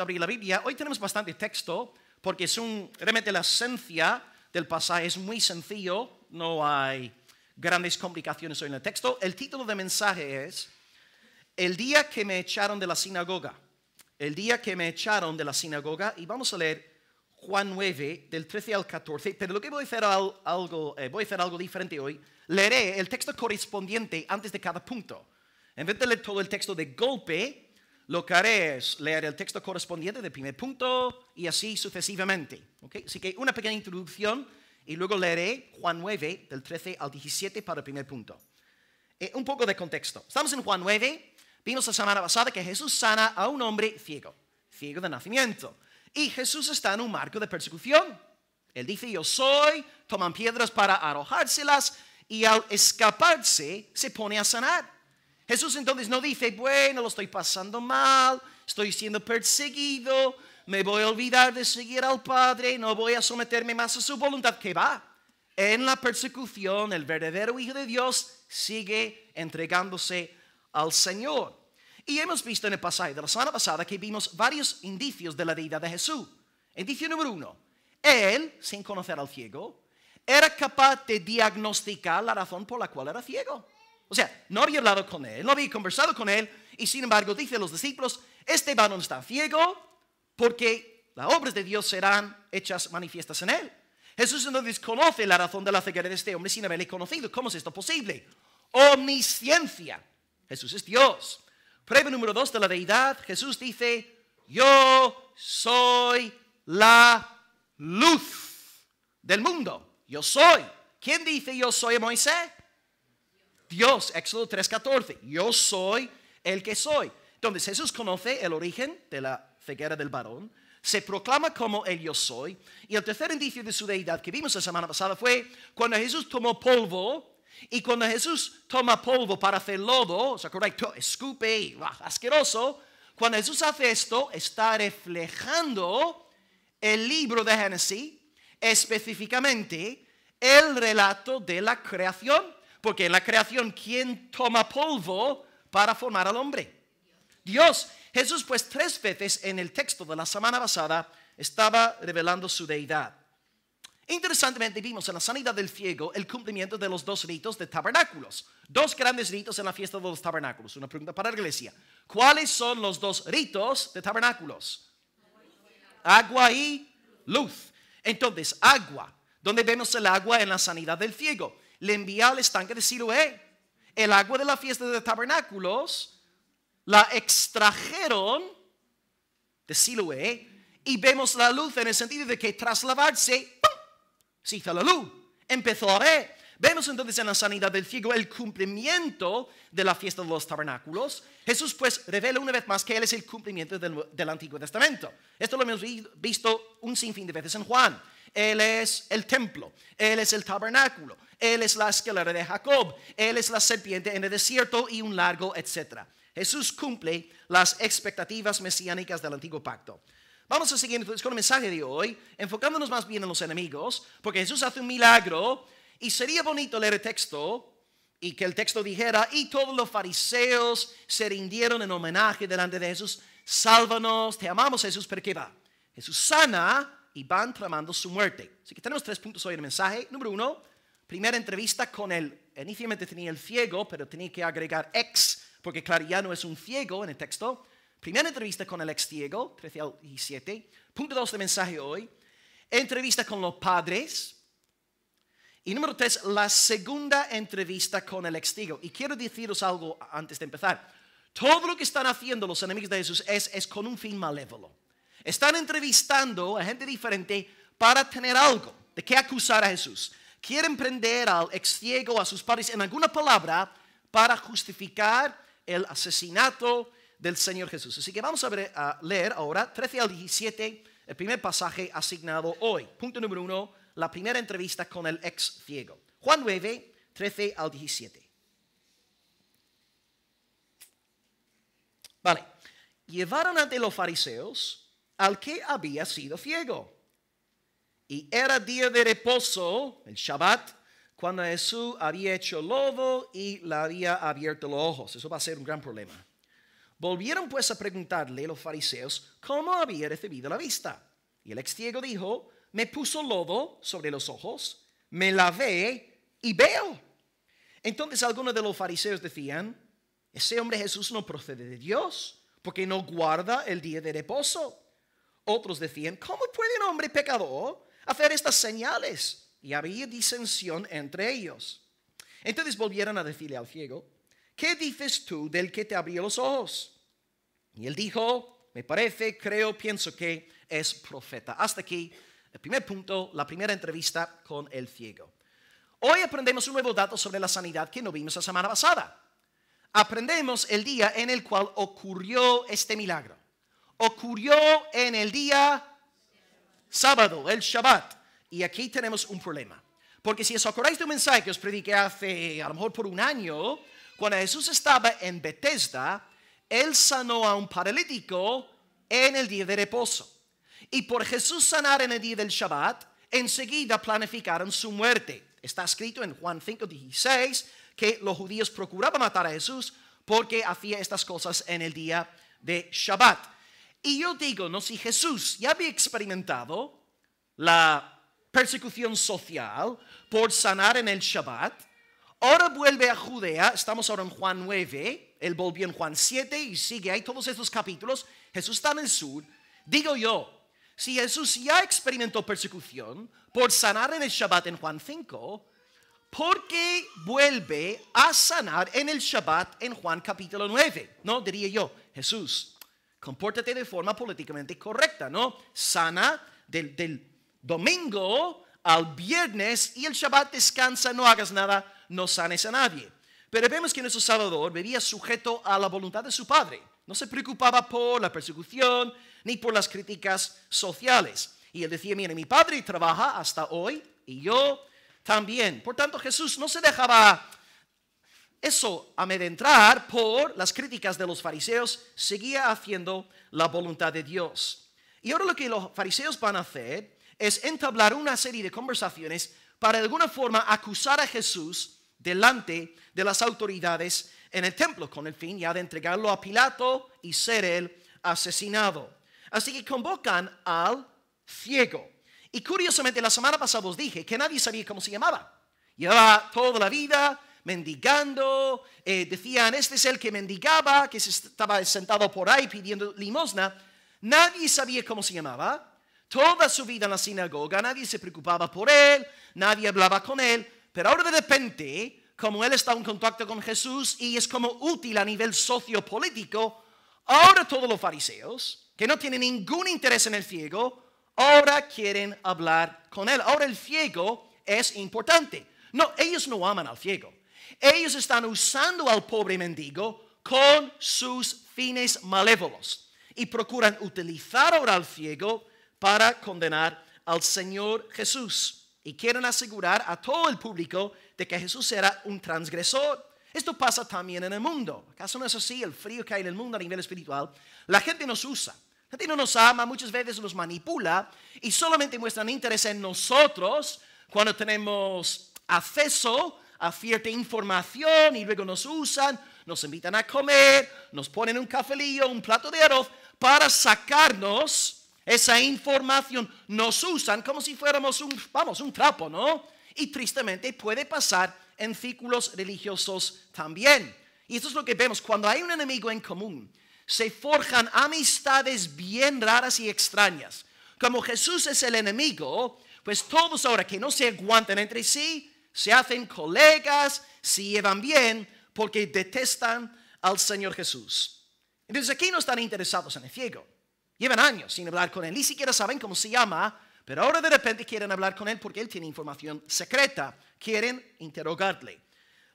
abrir la Biblia. Hoy tenemos bastante texto porque es un, realmente la esencia del pasaje es muy sencillo, no hay grandes complicaciones hoy en el texto. El título del mensaje es El día que me echaron de la sinagoga. El día que me echaron de la sinagoga y vamos a leer Juan 9 del 13 al 14, pero lo que voy a hacer algo, eh, voy a hacer algo diferente hoy, leeré el texto correspondiente antes de cada punto. En vez de leer todo el texto de golpe, lo que haré es leer el texto correspondiente del primer punto y así sucesivamente. ¿okay? Así que una pequeña introducción y luego leeré Juan 9 del 13 al 17 para el primer punto. Eh, un poco de contexto. Estamos en Juan 9. Vimos la semana pasada que Jesús sana a un hombre ciego, ciego de nacimiento. Y Jesús está en un marco de persecución. Él dice, yo soy, toman piedras para arrojárselas y al escaparse se pone a sanar. Jesús entonces no dice, bueno, lo estoy pasando mal, estoy siendo perseguido, me voy a olvidar de seguir al Padre, no voy a someterme más a su voluntad, que va. En la persecución, el verdadero Hijo de Dios sigue entregándose al Señor. Y hemos visto en el pasaje de la semana pasada que vimos varios indicios de la deidad de Jesús. Indicio número uno, él, sin conocer al ciego, era capaz de diagnosticar la razón por la cual era ciego. O sea, no había hablado con él, no había conversado con él, y sin embargo dice a los discípulos, este varón está ciego porque las obras de Dios serán hechas manifiestas en él. Jesús no desconoce la razón de la ceguera de este hombre sin haberle conocido. ¿Cómo es esto posible? Omnisciencia. Jesús es Dios. Prueba número dos de la deidad. Jesús dice, yo soy la luz del mundo. Yo soy. ¿Quién dice yo soy Moisés? Dios, Éxodo 3:14, yo soy el que soy. Entonces Jesús conoce el origen de la ceguera del varón, se proclama como el yo soy. Y el tercer indicio de su deidad que vimos la semana pasada fue cuando Jesús tomó polvo y cuando Jesús toma polvo para hacer lodo, ¿se correcto Escupe y asqueroso. Cuando Jesús hace esto, está reflejando el libro de Génesis, específicamente el relato de la creación. Porque en la creación, ¿quién toma polvo para formar al hombre? Dios. Jesús pues tres veces en el texto de la semana pasada estaba revelando su deidad. Interesantemente vimos en la sanidad del ciego el cumplimiento de los dos ritos de tabernáculos. Dos grandes ritos en la fiesta de los tabernáculos. Una pregunta para la iglesia. ¿Cuáles son los dos ritos de tabernáculos? Agua y luz. Entonces, agua, ¿Dónde vemos el agua en la sanidad del ciego le envía al estanque de Siloé. El agua de la fiesta de tabernáculos la extrajeron de Siloé y vemos la luz en el sentido de que tras lavarse, ¡pum! se hizo la luz, empezó a ver. Vemos entonces en la sanidad del ciego el cumplimiento de la fiesta de los tabernáculos. Jesús pues revela una vez más que Él es el cumplimiento del, del Antiguo Testamento. Esto lo hemos visto un sinfín de veces en Juan. Él es el templo, Él es el tabernáculo, Él es la escalera de Jacob, Él es la serpiente en el desierto y un largo, etc. Jesús cumple las expectativas mesiánicas del antiguo pacto. Vamos a seguir con el mensaje de hoy, enfocándonos más bien en los enemigos, porque Jesús hace un milagro y sería bonito leer el texto y que el texto dijera, y todos los fariseos se rindieron en homenaje delante de Jesús, sálvanos, te amamos Jesús, pero ¿qué va? Jesús sana y van tramando su muerte. Así que tenemos tres puntos hoy en el mensaje. Número uno, primera entrevista con el, inicialmente tenía el ciego, pero tenía que agregar ex, porque claro, ya no es un ciego en el texto. Primera entrevista con el ex ciego, 13 al 17. Punto dos del mensaje hoy, entrevista con los padres. Y número tres, la segunda entrevista con el ex ciego. Y quiero deciros algo antes de empezar. Todo lo que están haciendo los enemigos de Jesús es, es con un fin malévolo. Están entrevistando a gente diferente para tener algo de qué acusar a Jesús. Quieren prender al ex ciego, a sus padres, en alguna palabra para justificar el asesinato del Señor Jesús. Así que vamos a, a leer ahora 13 al 17, el primer pasaje asignado hoy. Punto número uno, la primera entrevista con el ex ciego. Juan 9, 13 al 17. Vale. Llevaron ante los fariseos al que había sido ciego. Y era día de reposo, el Shabbat, cuando Jesús había hecho lodo. y le había abierto los ojos. Eso va a ser un gran problema. Volvieron pues a preguntarle los fariseos cómo había recibido la vista. Y el ex ciego dijo, me puso lodo sobre los ojos, me lavé y veo. Entonces algunos de los fariseos decían, ese hombre Jesús no procede de Dios porque no guarda el día de reposo. Otros decían, ¿cómo puede un hombre pecador hacer estas señales? Y había disensión entre ellos. Entonces volvieron a decirle al ciego, ¿qué dices tú del que te abrió los ojos? Y él dijo, me parece, creo, pienso que es profeta. Hasta aquí el primer punto, la primera entrevista con el ciego. Hoy aprendemos un nuevo dato sobre la sanidad que no vimos la semana pasada. Aprendemos el día en el cual ocurrió este milagro ocurrió en el día sábado, el Shabbat. Y aquí tenemos un problema. Porque si os acordáis de un mensaje que os prediqué hace a lo mejor por un año, cuando Jesús estaba en Bethesda, él sanó a un paralítico en el día de reposo. Y por Jesús sanar en el día del Shabbat, enseguida planificaron su muerte. Está escrito en Juan 5:16 que los judíos procuraban matar a Jesús porque hacía estas cosas en el día de Shabbat. Y yo digo, no, si Jesús ya había experimentado la persecución social por sanar en el Shabbat, ahora vuelve a Judea, estamos ahora en Juan 9, él volvió en Juan 7 y sigue hay todos esos capítulos, Jesús está en el sur, digo yo, si Jesús ya experimentó persecución por sanar en el Shabbat en Juan 5, ¿por qué vuelve a sanar en el Shabbat en Juan capítulo 9? No, diría yo, Jesús, compórtate de forma políticamente correcta, ¿no? Sana del, domingo al viernes y el Shabbat descansa, no hagas nada, no sanes a nadie. Pero vemos que nuestro Salvador vivía sujeto a la voluntad de su Padre. No se preocupaba por la persecución ni por las críticas sociales. Y él decía, mire, mi Padre trabaja hasta hoy y yo también. Por tanto, Jesús no se dejaba eso, a medentrar por las críticas de los fariseos, seguía haciendo la voluntad de Dios. Y ahora lo que los fariseos van a hacer es entablar una serie de conversaciones para de alguna forma acusar a Jesús delante de las autoridades en el templo, con el fin ya de entregarlo a Pilato y ser él asesinado. Así que convocan al ciego. Y curiosamente, la semana pasada os dije que nadie sabía cómo se llamaba. Llevaba toda la vida mendigando, eh, decían, este es el que mendigaba, que se estaba sentado por ahí pidiendo limosna. Nadie sabía cómo se llamaba. Toda su vida en la sinagoga, nadie se preocupaba por él, nadie hablaba con él. Pero ahora de repente, como él está en contacto con Jesús y es como útil a nivel sociopolítico, ahora todos los fariseos, que no tienen ningún interés en el ciego, ahora quieren hablar con él. Ahora el ciego es importante. No, ellos no aman al ciego. Ellos están usando al pobre mendigo con sus fines malévolos y procuran utilizar ahora al ciego para condenar al Señor Jesús. Y quieren asegurar a todo el público de que Jesús era un transgresor. Esto pasa también en el mundo. ¿Acaso no es así el frío que hay en el mundo a nivel espiritual? La gente nos usa. La gente no nos ama, muchas veces nos manipula y solamente muestran interés en nosotros cuando tenemos acceso a cierta información y luego nos usan, nos invitan a comer, nos ponen un cafelillo, un plato de arroz para sacarnos esa información. Nos usan como si fuéramos un, vamos, un trapo, ¿no? Y tristemente puede pasar en círculos religiosos también. Y esto es lo que vemos cuando hay un enemigo en común. Se forjan amistades bien raras y extrañas. Como Jesús es el enemigo, pues todos ahora que no se aguantan entre sí, se hacen colegas, se llevan bien, porque detestan al Señor Jesús. Entonces aquí no están interesados en el ciego. Llevan años sin hablar con él, ni siquiera saben cómo se llama, pero ahora de repente quieren hablar con él porque él tiene información secreta. Quieren interrogarle.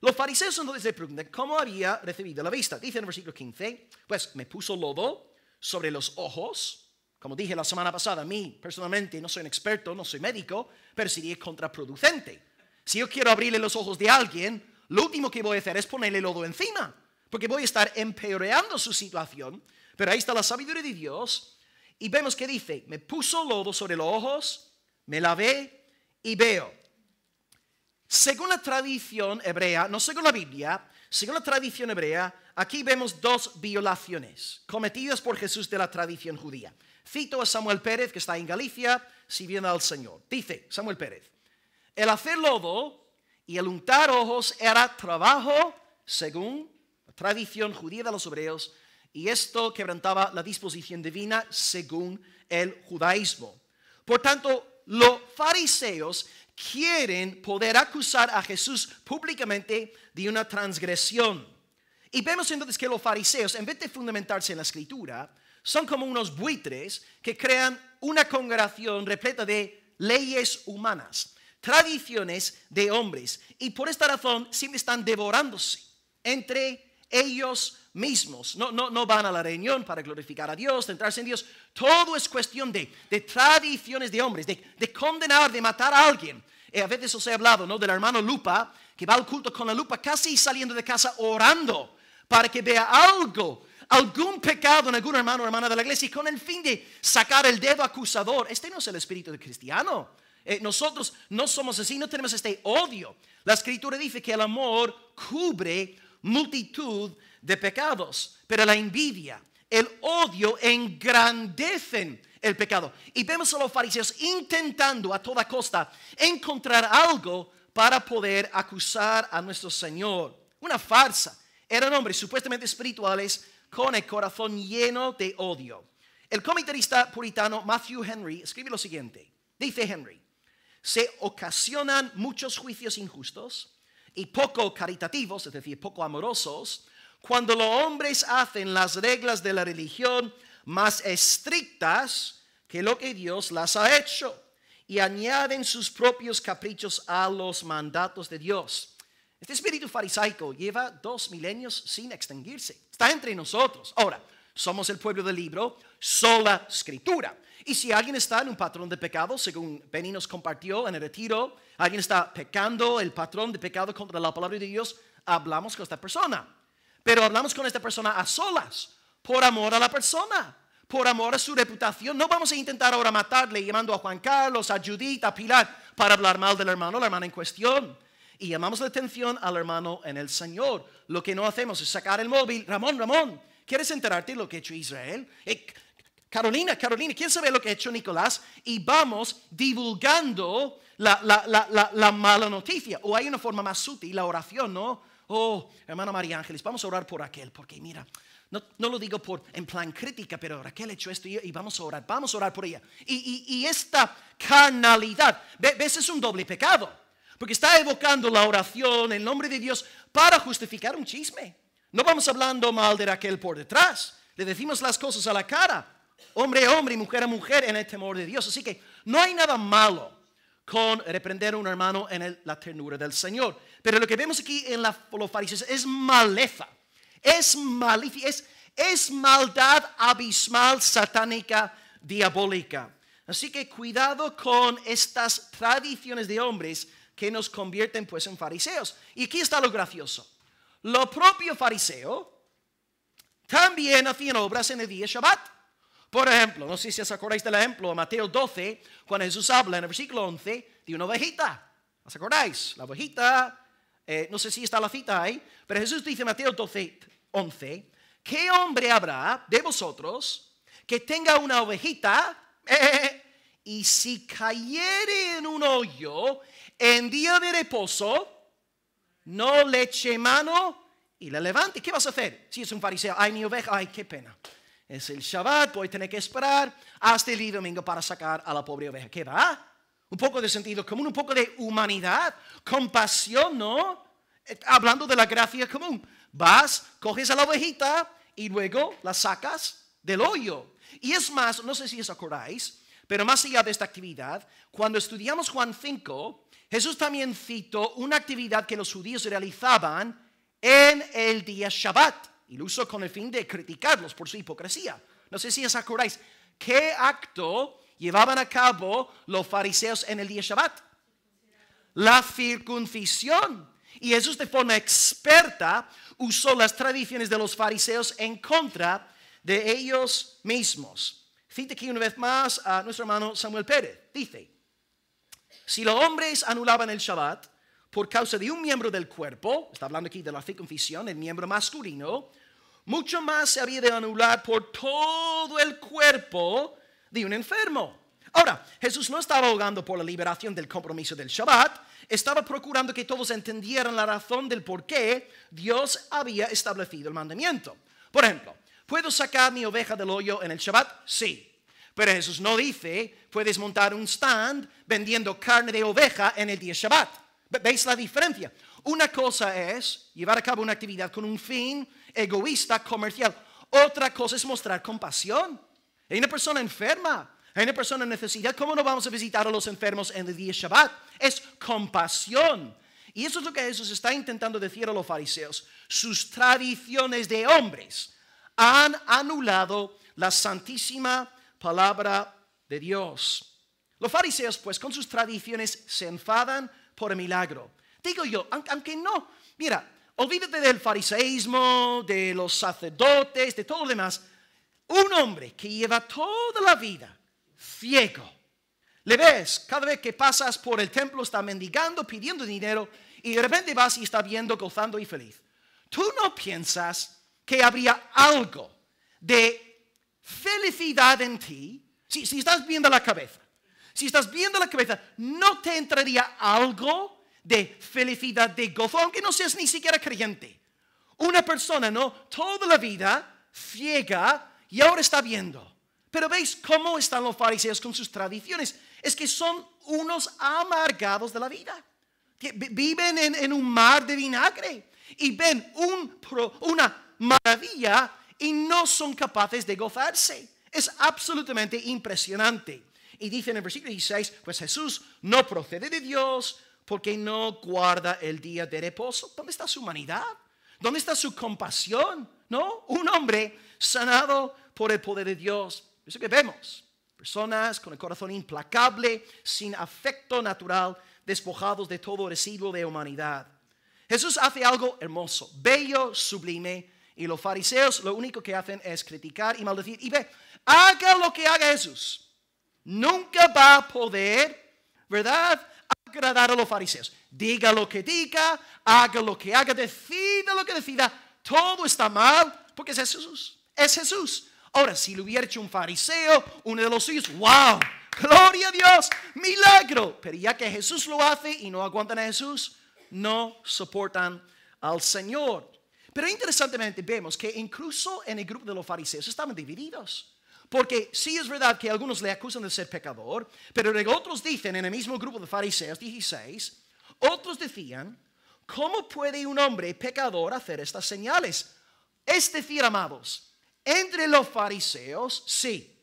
Los fariseos entonces le preguntan cómo había recibido la vista. Dice en el versículo 15, pues me puso lodo sobre los ojos. Como dije la semana pasada, a mí personalmente no soy un experto, no soy médico, pero sería contraproducente si yo quiero abrirle los ojos de alguien, lo último que voy a hacer es ponerle lodo encima, porque voy a estar empeoreando su situación. Pero ahí está la sabiduría de Dios. Y vemos que dice, me puso lodo sobre los ojos, me lavé y veo. Según la tradición hebrea, no según la Biblia, según la tradición hebrea, aquí vemos dos violaciones cometidas por Jesús de la tradición judía. Cito a Samuel Pérez, que está en Galicia, si sirviendo al Señor. Dice Samuel Pérez, el hacer lodo y el untar ojos era trabajo según la tradición judía de los hebreos y esto quebrantaba la disposición divina según el judaísmo. Por tanto, los fariseos quieren poder acusar a Jesús públicamente de una transgresión. Y vemos entonces que los fariseos, en vez de fundamentarse en la escritura, son como unos buitres que crean una congregación repleta de leyes humanas tradiciones de hombres. Y por esta razón siempre están devorándose entre ellos mismos. No, van a la reunión para glorificar a Dios, centrarse en Dios. Todo es cuestión de, de tradiciones de hombres, de, condenar, de matar a alguien. Eh, a veces os he hablado ¿no? del hermano Lupa, que va al culto con la lupa casi saliendo de casa orando para que vea algo, algún pecado en algún hermano o hermana de la iglesia y con el fin de sacar el dedo acusador. Este no es el espíritu del cristiano. Eh, nosotros no somos así, no tenemos este odio. La escritura dice que el amor cubre multitud de pecados, pero la envidia, el odio engrandecen el pecado. Y vemos a los fariseos intentando a toda costa encontrar algo para poder acusar a nuestro Señor. Una farsa. Eran hombres supuestamente espirituales con el corazón lleno de odio. El comentarista puritano Matthew Henry escribe lo siguiente. Dice Henry, se ocasionan muchos juicios injustos y poco caritativos, es decir, poco amorosos, cuando los hombres hacen las reglas de la religión más estrictas que lo que Dios las ha hecho y añaden sus propios caprichos a los mandatos de Dios. Este espíritu farisaico lleva dos milenios sin extinguirse. Está entre nosotros. Ahora, somos el pueblo del libro, sola escritura. Y si alguien está en un patrón de pecado, según Benny nos compartió en el retiro, alguien está pecando el patrón de pecado contra la palabra de Dios, hablamos con esta persona. Pero hablamos con esta persona a solas, por amor a la persona, por amor a su reputación. No vamos a intentar ahora matarle llamando a Juan Carlos, a Judith, a Pilar, para hablar mal del hermano, la hermana en cuestión. Y llamamos la atención al hermano en el Señor. Lo que no hacemos es sacar el móvil, Ramón, Ramón ¿Quieres enterarte de lo que ha hecho Israel? Eh, Carolina, Carolina, ¿quién sabe lo que ha hecho Nicolás? Y vamos divulgando la, mala noticia. O hay una forma más sutil, la oración, ¿no? Oh, hermana María Ángeles, vamos a orar por aquel, porque mira, no, lo digo por, en plan crítica, pero Raquel ha hecho esto y, vamos a orar, vamos a orar por ella. Y, esta canalidad, ves, es un doble pecado, porque está evocando la oración, en nombre de Dios, para justificar un chisme. No vamos hablando mal de Raquel por detrás. Le decimos las cosas a la cara. Hombre a hombre y mujer a mujer en el temor de Dios. Así que no hay nada malo con reprender a un hermano en la ternura del Señor. Pero lo que vemos aquí en los fariseos es maleza. Es malicia. es maldad abismal, satánica, diabólica. Así que cuidado con estas tradiciones de hombres que nos convierten pues en fariseos. Y aquí está lo gracioso. Lo propio fariseo también hacían obras en el día Shabbat. Por ejemplo, no sé si os acordáis del ejemplo de Mateo 12, cuando Jesús habla en el versículo 11 de una ovejita. ¿Os acordáis? La ovejita, eh, no sé si está la cita ahí, pero Jesús dice en Mateo 12, 11, ¿qué hombre habrá de vosotros que tenga una ovejita eh, y si cayere en un hoyo en día de reposo, no le eche mano y la levante. ¿Qué vas a hacer? Si es un fariseo, ay, mi oveja, ay, qué pena. Es el Shabbat, voy a tener que esperar hasta el domingo para sacar a la pobre oveja. ¿Qué va? Un poco de sentido común, un poco de humanidad, compasión, ¿no? Eh, hablando de la gracia común. Vas, coges a la ovejita y luego la sacas del hoyo. Y es más, no sé si os acordáis, pero más allá de esta actividad, cuando estudiamos Juan 5, Jesús también citó una actividad que los judíos realizaban en el día Shabbat y lo usó con el fin de criticarlos por su hipocresía. No sé si os acordáis, ¿qué acto llevaban a cabo los fariseos en el día Shabbat? La circuncisión. Y Jesús de forma experta usó las tradiciones de los fariseos en contra de ellos mismos. Cite aquí una vez más a nuestro hermano Samuel Pérez. Dice, si los hombres anulaban el Shabbat por causa de un miembro del cuerpo, está hablando aquí de la circuncisión, el miembro masculino, mucho más se había de anular por todo el cuerpo de un enfermo. Ahora, Jesús no estaba ahogando por la liberación del compromiso del Shabbat, estaba procurando que todos entendieran la razón del por qué Dios había establecido el mandamiento. Por ejemplo, ¿puedo sacar mi oveja del hoyo en el Shabbat? Sí. Pero Jesús no dice, puedes montar un stand vendiendo carne de oveja en el día Shabbat. ¿Veis la diferencia? Una cosa es llevar a cabo una actividad con un fin egoísta, comercial. Otra cosa es mostrar compasión. Hay una persona enferma, hay una persona en necesidad. ¿Cómo no vamos a visitar a los enfermos en el día Shabbat? Es compasión. Y eso es lo que Jesús está intentando decir a los fariseos. Sus tradiciones de hombres han anulado la santísima palabra de Dios. Los fariseos, pues, con sus tradiciones se enfadan por el milagro. Digo yo, aunque no, mira, olvídate del fariseísmo, de los sacerdotes, de todo lo demás. Un hombre que lleva toda la vida ciego. Le ves, cada vez que pasas por el templo está mendigando, pidiendo dinero y de repente vas y está viendo, gozando y feliz. Tú no piensas que habría algo de felicidad en ti, si, estás viendo la cabeza, si estás viendo la cabeza, no te entraría algo de felicidad, de gozo, aunque no seas ni siquiera creyente. Una persona, ¿no? Toda la vida ciega y ahora está viendo. Pero veis cómo están los fariseos con sus tradiciones. Es que son unos amargados de la vida. Que viven en, un mar de vinagre y ven un una maravilla y no son capaces de gozarse. Es absolutamente impresionante. Y dice en el versículo 16, pues Jesús no procede de Dios porque no guarda el día de reposo. ¿Dónde está su humanidad? ¿Dónde está su compasión? ¿No? Un hombre sanado por el poder de Dios. Eso que vemos. Personas con el corazón implacable, sin afecto natural, despojados de todo residuo de humanidad. Jesús hace algo hermoso, bello, sublime, y los fariseos lo único que hacen es criticar y maldecir. Y ve, haga lo que haga Jesús. Nunca va a poder, ¿verdad? Agradar a los fariseos. Diga lo que diga, haga lo que haga, decida lo que decida. Todo está mal porque es Jesús. Es Jesús. Ahora, si le hubiera hecho un fariseo, uno de los suyos, wow, gloria a Dios, milagro. Pero ya que Jesús lo hace y no aguantan a Jesús, no soportan al Señor. Pero interesantemente vemos que incluso en el grupo de los fariseos estaban divididos. Porque sí es verdad que algunos le acusan de ser pecador, pero otros dicen en el mismo grupo de fariseos 16, otros decían, ¿cómo puede un hombre pecador hacer estas señales? Es decir, amados, entre los fariseos, sí,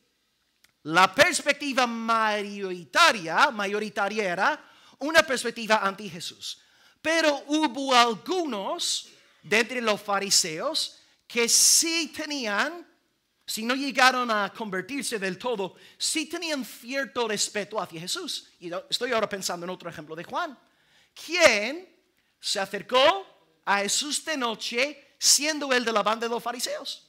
la perspectiva mayoritaria, mayoritaria era una perspectiva anti Jesús. Pero hubo algunos de entre los fariseos que sí tenían, si no llegaron a convertirse del todo, sí tenían cierto respeto hacia Jesús. Y estoy ahora pensando en otro ejemplo de Juan, quien se acercó a Jesús de noche siendo el de la banda de los fariseos.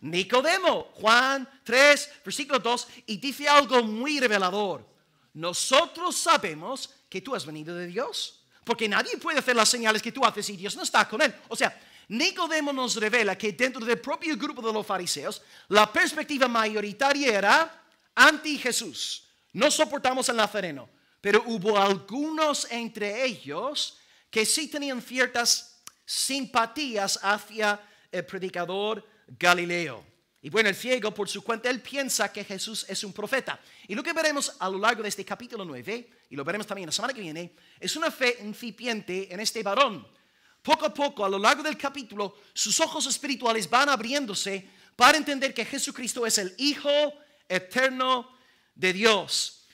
Nicodemo, Juan 3, versículo 2, y dice algo muy revelador. Nosotros sabemos que tú has venido de Dios porque nadie puede hacer las señales que tú haces y Dios no está con él. O sea, Nicodemo nos revela que dentro del propio grupo de los fariseos, la perspectiva mayoritaria era anti Jesús. No soportamos al Nazareno, pero hubo algunos entre ellos que sí tenían ciertas simpatías hacia el predicador Galileo. Y bueno, el ciego, por su cuenta, él piensa que Jesús es un profeta. Y lo que veremos a lo largo de este capítulo 9, y lo veremos también la semana que viene, es una fe incipiente en este varón. Poco a poco, a lo largo del capítulo, sus ojos espirituales van abriéndose para entender que Jesucristo es el Hijo eterno de Dios.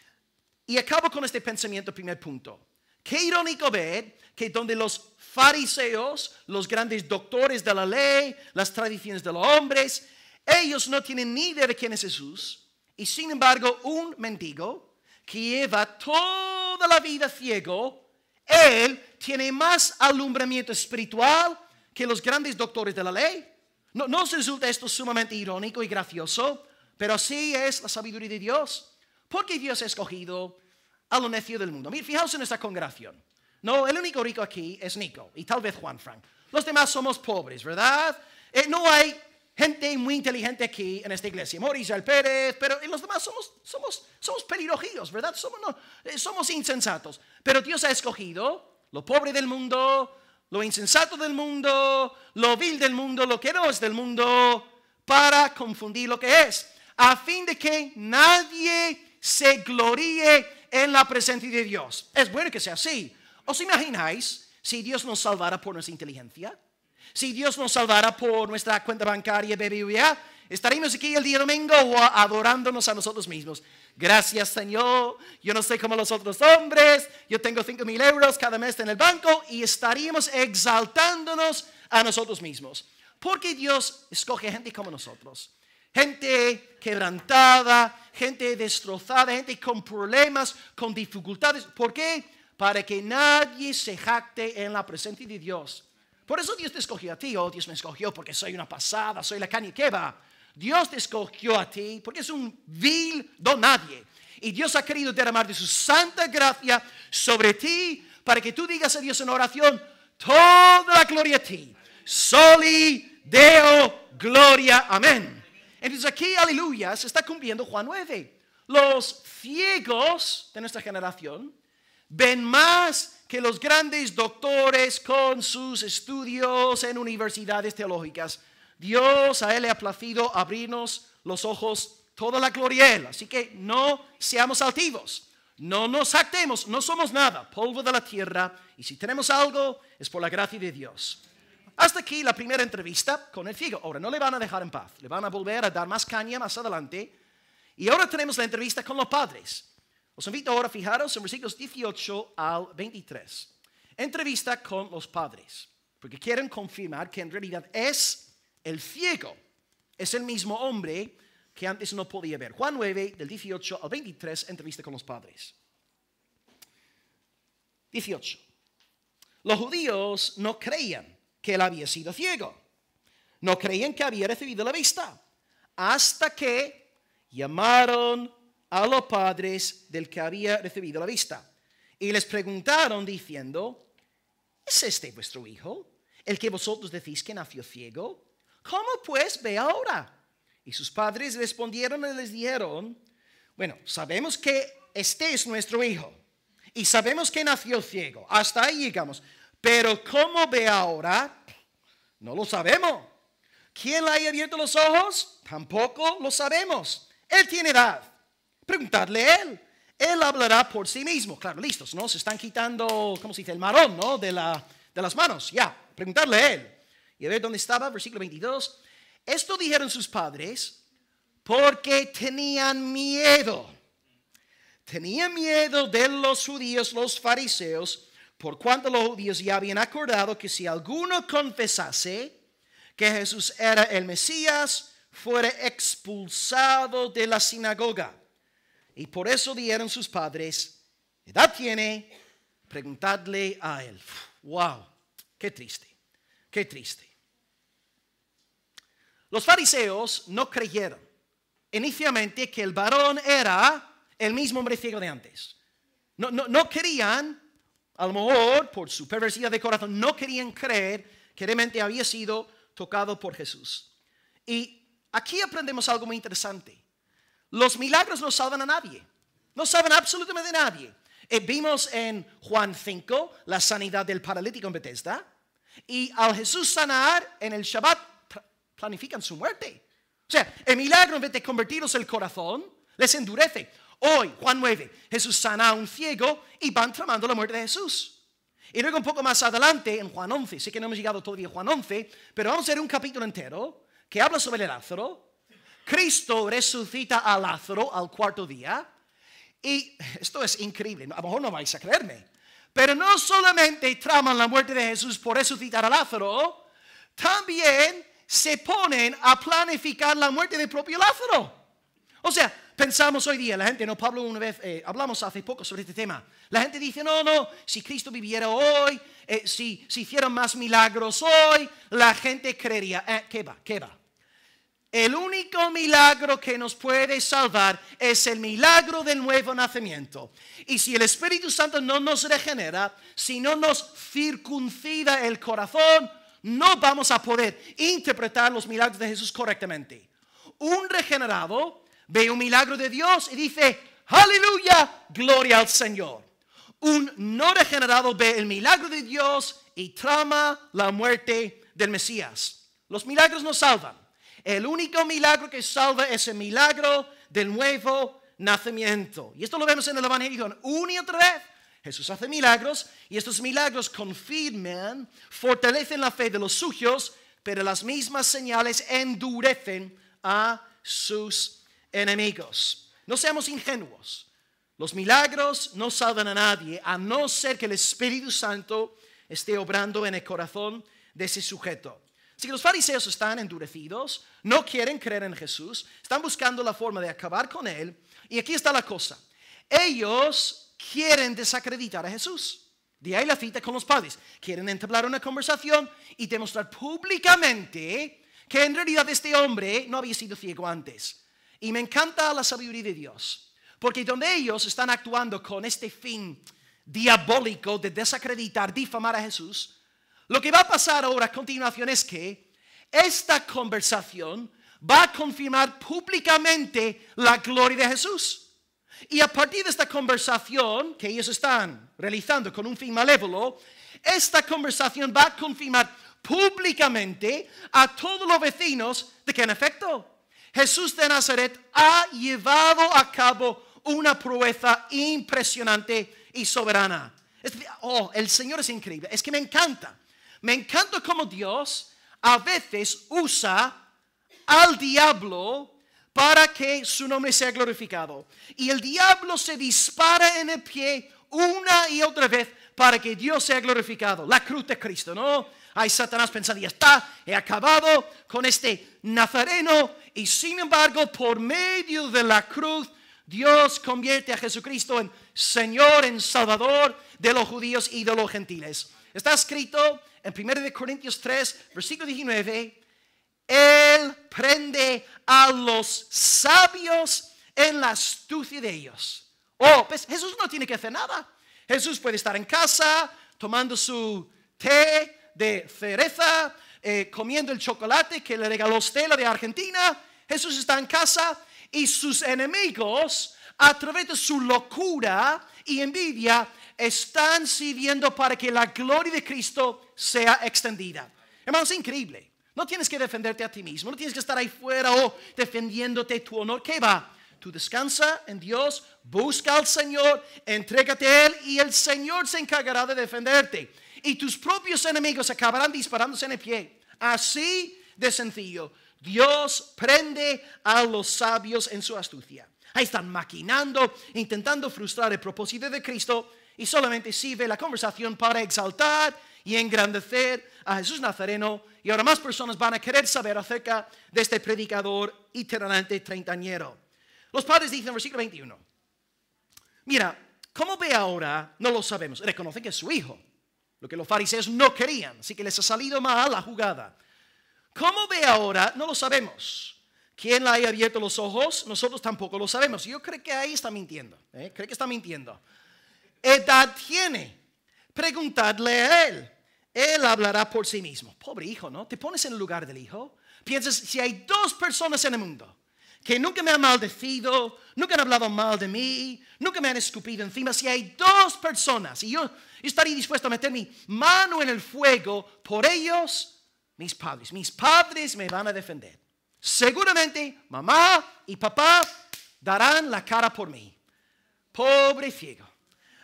Y acabo con este pensamiento, primer punto. Qué irónico ver que donde los fariseos, los grandes doctores de la ley, las tradiciones de los hombres, ellos no tienen ni idea de quién es Jesús. Y sin embargo, un mendigo que lleva toda la vida ciego, él tiene más alumbramiento espiritual que los grandes doctores de la ley. No, no se resulta esto sumamente irónico y gracioso, pero así es la sabiduría de Dios. Porque Dios ha escogido a lo necio del mundo. Miren, fijaos en esta congregación. No, el único rico aquí es Nico y tal vez Juan Frank. Los demás somos pobres, ¿verdad? Eh, no hay gente muy inteligente aquí en esta iglesia. Moris, Pérez, pero los demás somos, somos, somos ¿verdad? Somos, eh, somos insensatos. Pero Dios ha escogido lo pobre del mundo, lo insensato del mundo, lo vil del mundo, lo que no es del mundo, para confundir lo que es, a fin de que nadie se gloríe en la presencia de Dios. Es bueno que sea así. ¿Os imagináis si Dios nos salvara por nuestra inteligencia? Si Dios nos salvara por nuestra cuenta bancaria BBVA, estaremos aquí el día domingo adorándonos a nosotros mismos. Gracias Señor, yo no soy como los otros hombres, yo tengo 5 mil euros cada mes en el banco y estaríamos exaltándonos a nosotros mismos. Porque Dios escoge gente como nosotros. Gente quebrantada, gente destrozada, gente con problemas, con dificultades. ¿Por qué? Para que nadie se jacte en la presencia de Dios. Por eso Dios te escogió a ti, oh Dios me escogió porque soy una pasada, soy la va. Dios te escogió a ti porque es un vil don nadie. Y Dios ha querido derramar de su santa gracia sobre ti para que tú digas a Dios en oración, toda la gloria a ti. Soli Deo gloria, amén. Entonces aquí, aleluya, se está cumpliendo Juan 9. Los ciegos de nuestra generación ven más que los grandes doctores con sus estudios en universidades teológicas, Dios a él le ha placido abrirnos los ojos toda la gloria él. Así que no seamos altivos, no nos actemos, no somos nada, polvo de la tierra, y si tenemos algo es por la gracia de Dios. Hasta aquí la primera entrevista con el ciego. Ahora, no le van a dejar en paz, le van a volver a dar más caña más adelante. Y ahora tenemos la entrevista con los padres. Os invito ahora a fijaros en versículos 18 al 23. Entrevista con los padres, porque quieren confirmar que en realidad es el ciego, es el mismo hombre que antes no podía ver. Juan 9, del 18 al 23, entrevista con los padres. 18. Los judíos no creían que él había sido ciego. No creían que había recibido la vista. Hasta que llamaron a los padres del que había recibido la vista. Y les preguntaron diciendo, ¿es este vuestro hijo, el que vosotros decís que nació ciego? ¿Cómo pues ve ahora? Y sus padres respondieron y les dijeron, bueno, sabemos que este es nuestro hijo y sabemos que nació ciego, hasta ahí llegamos, pero ¿cómo ve ahora? No lo sabemos. ¿Quién le ha abierto los ojos? Tampoco lo sabemos. Él tiene edad Preguntadle a él. Él hablará por sí mismo. Claro, listos, ¿no? Se están quitando, ¿cómo se dice? El marón, ¿no? De, la, de las manos. Ya, preguntarle a él. Y a ver dónde estaba, versículo 22. Esto dijeron sus padres porque tenían miedo. Tenían miedo de los judíos, los fariseos, por cuanto los judíos ya habían acordado que si alguno confesase que Jesús era el Mesías, fuera expulsado de la sinagoga. Y por eso dijeron sus padres, edad tiene, preguntadle a él. ¡Wow! ¡Qué triste! ¡Qué triste! Los fariseos no creyeron inicialmente que el varón era el mismo hombre ciego de antes. No, no querían, a lo mejor por su perversidad de corazón, no querían creer que realmente había sido tocado por Jesús. Y aquí aprendemos algo muy interesante. Los milagros no salvan a nadie. No salvan absolutamente a nadie. Eh, vimos en Juan 5 la sanidad del paralítico en Bethesda. Y al Jesús sanar en el Shabbat planifican su muerte. O sea, el milagro en vez de convertirlos el corazón, les endurece. Hoy, Juan 9, Jesús sana a un ciego y van tramando la muerte de Jesús. Y luego un poco más adelante, en Juan 11, sé que no hemos llegado todavía a Juan 11, pero vamos a ver un capítulo entero que habla sobre el Lázaro Cristo resucita a Lázaro al cuarto día. Y esto es increíble, a lo mejor no vais a creerme. Pero no solamente traman la muerte de Jesús por resucitar a Lázaro, también se ponen a planificar la muerte del propio Lázaro. O sea, pensamos hoy día, la gente, no, Pablo, una vez eh, hablamos hace poco sobre este tema. La gente dice, no, no, si Cristo viviera hoy, eh, si, si hicieran más milagros hoy, la gente creería, que eh, ¿qué va? ¿Qué va? El único milagro que nos puede salvar es el milagro del nuevo nacimiento. Y si el Espíritu Santo no nos regenera, si no nos circuncida el corazón, no vamos a poder interpretar los milagros de Jesús correctamente. Un regenerado ve un milagro de Dios y dice, aleluya, gloria al Señor. Un no regenerado ve el milagro de Dios y trama la muerte del Mesías. Los milagros nos salvan el único milagro que salva es el milagro del nuevo nacimiento. Y esto lo vemos en el Evangelio una y otra vez. Jesús hace milagros y estos milagros confirman, fortalecen la fe de los suyos, pero las mismas señales endurecen a sus enemigos. No seamos ingenuos. Los milagros no salvan a nadie, a no ser que el Espíritu Santo esté obrando en el corazón de ese sujeto. Así que los fariseos están endurecidos, no quieren creer en Jesús, están buscando la forma de acabar con él. Y aquí está la cosa. Ellos quieren desacreditar a Jesús. De ahí la cita con los padres. Quieren entablar una conversación y demostrar públicamente que en realidad este hombre no había sido ciego antes. Y me encanta la sabiduría de Dios, porque donde ellos están actuando con este fin diabólico de desacreditar, difamar a Jesús, lo que va a pasar ahora a continuación es que esta conversación va a confirmar públicamente la gloria de Jesús. Y a partir de esta conversación que ellos están realizando con un fin malévolo, esta conversación va a confirmar públicamente a todos los vecinos de que en efecto Jesús de Nazaret ha llevado a cabo una proeza impresionante y soberana. Oh, el Señor es increíble. Es que me encanta. Me encanta cómo Dios a veces usa al diablo para que su nombre sea glorificado. Y el diablo se dispara en el pie una y otra vez para que Dios sea glorificado. La cruz de Cristo, ¿no? Hay Satanás pensando, ya está, he acabado con este nazareno. Y sin embargo, por medio de la cruz, Dios convierte a Jesucristo en Señor, en Salvador de los judíos y de los gentiles. Está escrito en 1 Corintios 3, versículo 19, Él prende a los sabios en la astucia de ellos. Oh, pues Jesús no tiene que hacer nada. Jesús puede estar en casa tomando su té de cereza, eh, comiendo el chocolate que le regaló Stella de Argentina. Jesús está en casa y sus enemigos a través de su locura y envidia, están sirviendo para que la gloria de Cristo sea extendida. Hermanos, es increíble. No tienes que defenderte a ti mismo, no tienes que estar ahí fuera o defendiéndote tu honor. ¿Qué va? Tú descansa en Dios, busca al Señor, entrégate a Él y el Señor se encargará de defenderte. Y tus propios enemigos acabarán disparándose en el pie. Así de sencillo. Dios prende a los sabios en su astucia. Ahí están maquinando, intentando frustrar el propósito de Cristo y solamente sirve la conversación para exaltar y engrandecer a Jesús Nazareno. Y ahora más personas van a querer saber acerca de este predicador itinerante treintañero. Los padres dicen en versículo 21, mira, ¿cómo ve ahora? No lo sabemos. Reconocen que es su hijo, lo que los fariseos no querían, así que les ha salido mal la jugada. ¿Cómo ve ahora? No lo sabemos. ¿Quién le haya abierto los ojos? Nosotros tampoco lo sabemos. Yo creo que ahí está mintiendo. ¿eh? Creo que está mintiendo. Edad tiene. Preguntadle a él. Él hablará por sí mismo. Pobre hijo, ¿no? Te pones en el lugar del hijo. Piensas, si hay dos personas en el mundo que nunca me han maldecido, nunca han hablado mal de mí, nunca me han escupido encima, si hay dos personas y yo estaría dispuesto a meter mi mano en el fuego por ellos, mis padres, mis padres me van a defender seguramente mamá y papá darán la cara por mí. Pobre ciego.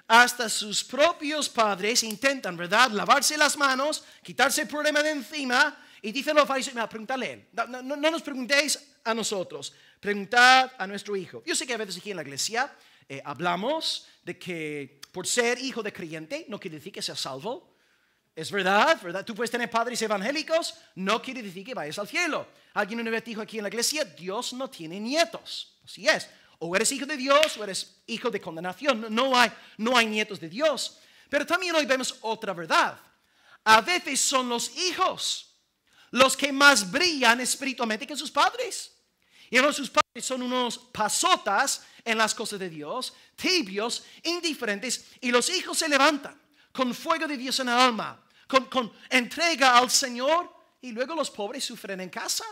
Hasta sus propios padres intentan, ¿verdad?, lavarse las manos, quitarse el problema de encima y dicen los no, nos preguntéis a nosotros, preguntad a nuestro hijo. Yo sé que a veces aquí en la iglesia eh, hablamos de que por ser hijo de creyente no quiere decir que sea salvo, es verdad, ¿verdad? Tú puedes tener padres evangélicos, no quiere decir que vayas al cielo. Alguien una vez dijo aquí en la iglesia, Dios no tiene nietos. Así es. O eres hijo de Dios o eres hijo de condenación. No, hay, no hay nietos de Dios. Pero también hoy vemos otra verdad. A veces son los hijos los que más brillan espiritualmente que sus padres. Y ahora sus padres son unos pasotas en las cosas de Dios, tibios, indiferentes, y los hijos se levantan con fuego de Dios en el alma con, entrega al Señor y luego los pobres sufren en casa.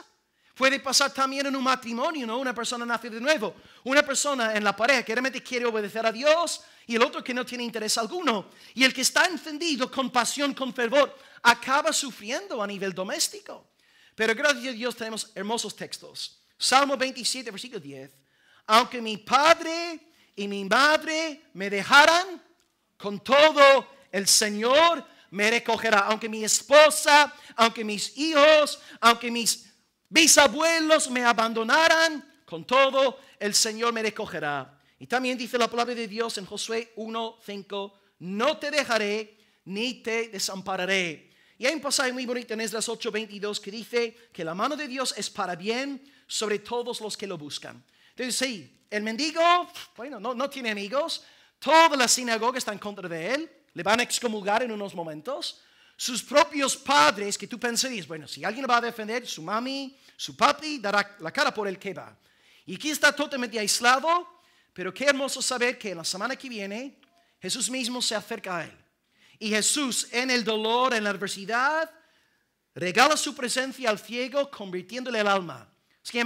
Puede pasar también en un matrimonio, ¿no? Una persona nace de nuevo, una persona en la pareja que realmente quiere obedecer a Dios y el otro que no tiene interés alguno. Y el que está encendido con pasión, con fervor, acaba sufriendo a nivel doméstico. Pero gracias a Dios tenemos hermosos textos. Salmo 27, versículo 10. Aunque mi padre y mi madre me dejaran, con todo el Señor me recogerá. Aunque mi esposa, aunque mis hijos, aunque mis bisabuelos me abandonaran, con todo el Señor me recogerá. Y también dice la palabra de Dios en Josué 1:5, no te dejaré ni te desampararé. Y hay un pasaje muy bonito en Esdras 8:22 que dice que la mano de Dios es para bien sobre todos los que lo buscan. Entonces, sí, el mendigo, bueno, no, no tiene amigos, toda la sinagoga está en contra de él, le van a excomulgar en unos momentos. Sus propios padres, que tú pensarías, bueno, si alguien va a defender, su mami, su papi, dará la cara por el que va. Y aquí está totalmente aislado, pero qué hermoso saber que la semana que viene Jesús mismo se acerca a él. Y Jesús en el dolor, en la adversidad, regala su presencia al ciego, convirtiéndole el alma. Es que,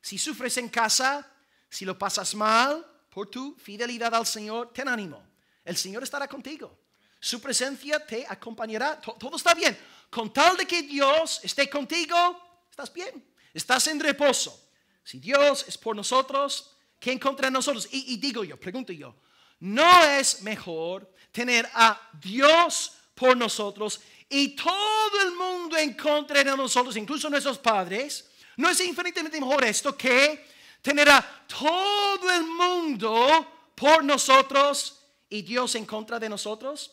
si sufres en casa, si lo pasas mal por tu fidelidad al Señor, ten ánimo. El Señor estará contigo. Su presencia te acompañará. Todo está bien. Con tal de que Dios esté contigo, estás bien. Estás en reposo. Si Dios es por nosotros, ¿quién contra nosotros? Y, digo yo, pregunto yo, ¿no es mejor tener a Dios por nosotros y todo el mundo en contra nosotros, incluso nuestros padres? ¿No es infinitamente mejor esto que tener a todo el mundo por nosotros y Dios en contra de nosotros?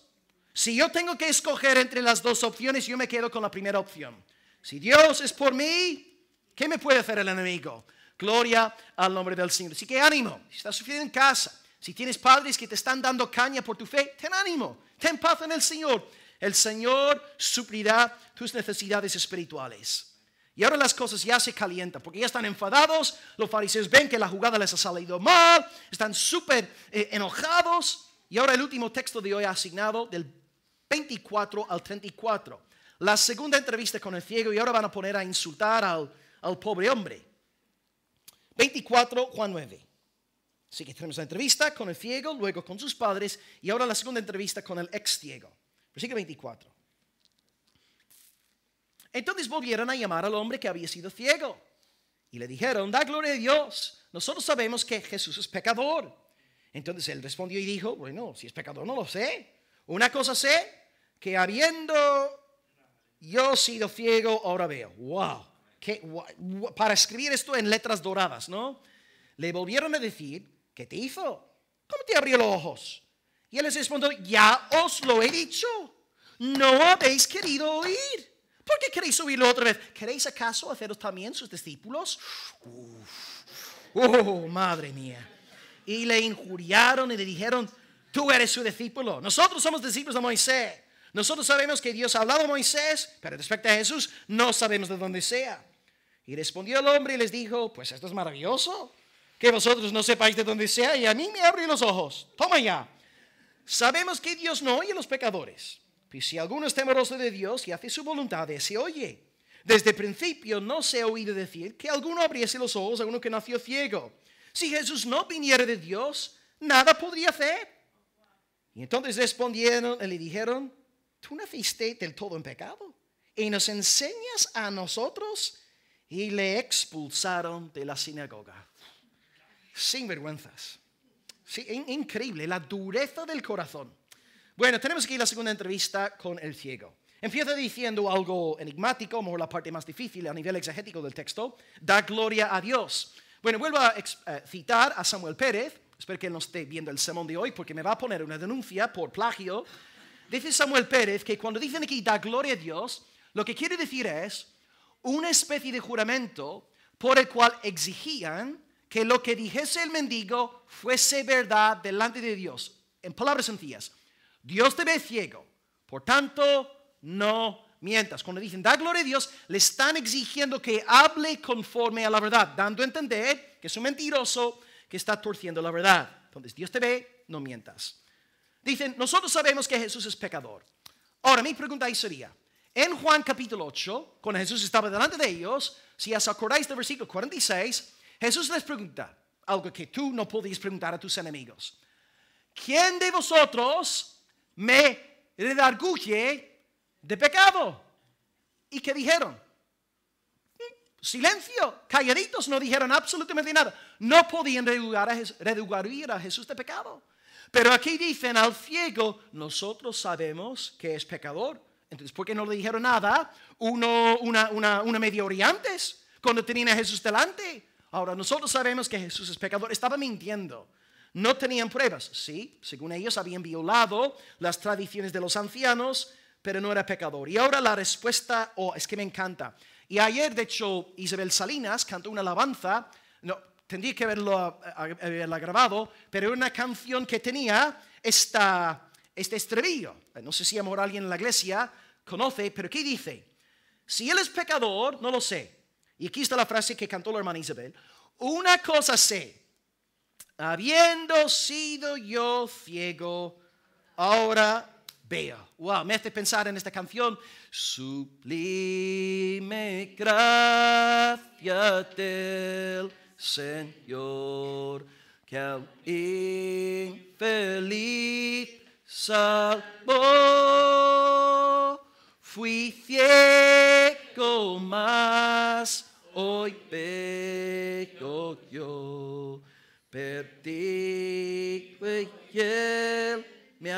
Si yo tengo que escoger entre las dos opciones, yo me quedo con la primera opción. Si Dios es por mí, ¿qué me puede hacer el enemigo? Gloria al nombre del Señor. Así que ánimo, si estás sufriendo en casa, si tienes padres que te están dando caña por tu fe, ten ánimo, ten paz en el Señor. El Señor suplirá tus necesidades espirituales. Y ahora las cosas ya se calientan porque ya están enfadados. Los fariseos ven que la jugada les ha salido mal, están súper eh, enojados. Y ahora el último texto de hoy asignado del 24 al 34. La segunda entrevista con el ciego y ahora van a poner a insultar al, pobre hombre. 24, Juan 9. Así que tenemos la entrevista con el ciego, luego con sus padres y ahora la segunda entrevista con el ex ciego. Versículo 24. Entonces volvieron a llamar al hombre que había sido ciego y le dijeron, da gloria a Dios, nosotros sabemos que Jesús es pecador. Entonces él respondió y dijo, bueno, si es pecador no lo sé. Una cosa sé, que habiendo yo sido ciego, ahora veo. ¡Wow! Para escribir esto en letras doradas, ¿no? Le volvieron a decir, ¿qué te hizo? ¿Cómo te abrió los ojos? Y él les respondió, ya os lo he dicho. No habéis querido oír. ¿Por qué queréis oírlo otra vez? ¿Queréis acaso haceros también sus discípulos? Uf. ¡Oh, madre mía! y le injuriaron y le dijeron, tú eres su discípulo. Nosotros somos discípulos de Moisés. Nosotros sabemos que Dios ha hablado a Moisés, pero respecto a Jesús no sabemos de dónde sea. Y respondió el hombre y les dijo, pues esto es maravilloso, que vosotros no sepáis de dónde sea y a mí me abren los ojos. Toma ya. Sabemos que Dios no oye a los pecadores. Y si alguno es temeroso de Dios y hace su voluntad, se oye. Desde principio no se ha oído decir que alguno abriese los ojos a uno que nació ciego. Si Jesús no viniera de Dios, nada podría hacer. Y entonces respondieron y le dijeron, tú naciste del todo en pecado y nos enseñas a nosotros y le expulsaron de la sinagoga. Sin vergüenzas. increíble, la dureza del corazón. Bueno, tenemos aquí la segunda entrevista con el ciego. Empieza diciendo algo enigmático, mejor la parte más difícil a nivel exegético del texto. Da gloria a Dios. Bueno, vuelvo a eh, citar a Samuel Pérez. Espero que no esté viendo el sermón de hoy porque me va a poner una denuncia por plagio. Dice Samuel Pérez que cuando dicen aquí da gloria a Dios, lo que quiere decir es una especie de juramento por el cual exigían que lo que dijese el mendigo fuese verdad delante de Dios. En palabras sencillas, Dios te ve ciego, por tanto no mientas. Cuando dicen da gloria a Dios, le están exigiendo que hable conforme a la verdad, dando a entender que es un mentiroso, que está torciendo la verdad. Entonces, Dios te ve, no mientas. Dicen, nosotros sabemos que Jesús es pecador. Ahora, mi pregunta ahí sería, en Juan capítulo 8, cuando Jesús estaba delante de ellos, si os acordáis del versículo 46, Jesús les pregunta algo que tú no podías preguntar a tus enemigos. ¿Quién de vosotros me redarguye de pecado. ¿Y qué dijeron? Silencio, calladitos, no dijeron absolutamente nada. No podían redugar a, Jesús, de pecado. Pero aquí dicen al ciego, nosotros sabemos que es pecador. Entonces, ¿por qué no le dijeron nada? Uno, una, una, una media hora antes, cuando tenían a Jesús delante. Ahora, nosotros sabemos que Jesús es pecador. Estaba mintiendo no tenían pruebas. Sí, según ellos habían violado las tradiciones de los ancianos, pero no era pecador. Y ahora la respuesta, oh, es que me encanta. Y ayer, de hecho, Isabel Salinas cantó una alabanza, no, tendría que haberlo, eh, eh, haberla grabado, pero una canción que tenía esta, este estribillo. Eh, no sé si amor alguien en la iglesia conoce, pero ¿qué dice? Si él es pecador, no lo sé. Y aquí está la frase que cantó la hermana Isabel. Una cosa sé, habiendo sido yo ciego, ahora vea. Wow, me hace pensar en esta canción. Sublime Gracias del Señor, que al infeliz salvó. Fui ciego más, hoy veo yo. perdí el me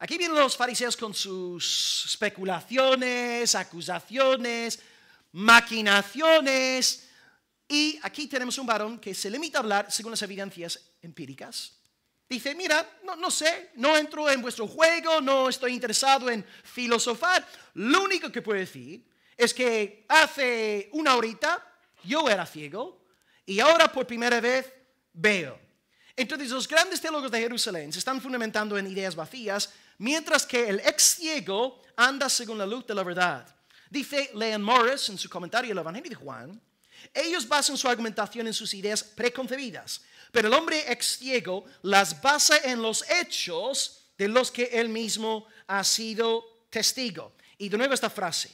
Aquí vienen los fariseos con sus especulaciones, acusaciones, maquinaciones. Y aquí tenemos un varón que se limita a hablar según las evidencias empíricas. Dice, mira, no, sé, no entro en vuestro juego, no estoy interesado en filosofar. Lo único que puedo decir es que hace una horita yo era ciego y ahora por primera vez veo. Entonces los grandes teólogos de Jerusalén se están fundamentando en ideas vacías, mientras que el ex ciego anda según la luz de la verdad. Dice Leon Morris en su comentario del Evangelio de Juan, ellos basan su argumentación en sus ideas preconcebidas, pero el hombre ex ciego las basa en los hechos de los que él mismo ha sido testigo. Y de nuevo esta frase,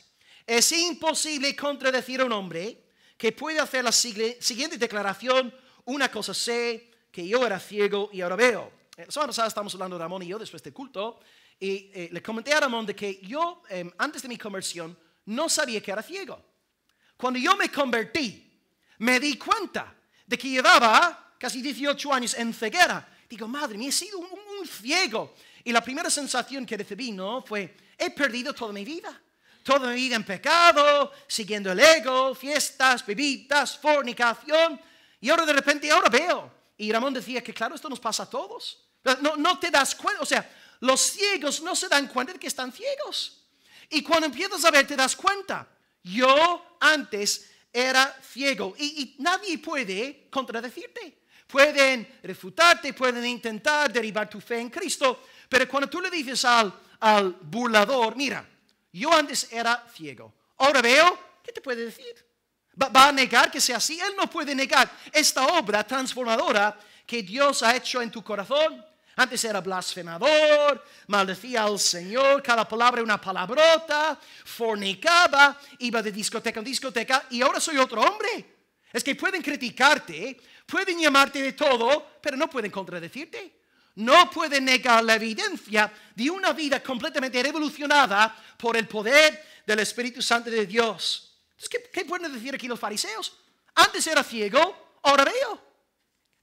es imposible contradecir a un hombre que puede hacer la siguiente declaración, una cosa sé, que yo era ciego y ahora veo. Eh, la semana pasada estábamos hablando Ramón y yo después de culto y eh, le comenté a Ramón de que yo, em, antes de mi conversión, no sabía que era ciego. Cuando yo me convertí, me di cuenta de que llevaba casi 18 años en ceguera. Digo, madre me he sido un, un ciego. Y la primera sensación que recibí, ¿no? Fue, he perdido toda mi vida. Toda mi vida en pecado, siguiendo el ego, fiestas, bebidas, fornicación. Y ahora de repente, ahora veo. Y Ramón decía que, claro, esto nos pasa a todos. No, te das cuenta, o sea, los ciegos no se dan cuenta de que están ciegos. Y cuando empiezas a ver, te das cuenta. Yo antes era ciego y, nadie puede contradecirte. Pueden refutarte, pueden intentar derivar tu fe en Cristo, pero cuando tú le dices al, al burlador, mira, yo antes era ciego, ahora veo, ¿qué te puede decir? Va, a negar que sea así. Él no puede negar esta obra transformadora que Dios ha hecho en tu corazón. Antes era blasfemador, maldecía al Señor, cada palabra una palabrota, fornicaba, iba de discoteca en discoteca y ahora soy otro hombre. Es que pueden criticarte, pueden llamarte de todo, pero no pueden contradecirte. No pueden negar la evidencia de una vida completamente revolucionada por el poder del Espíritu Santo de Dios. ¿Qué pueden decir aquí los fariseos? Antes era ciego, ahora veo.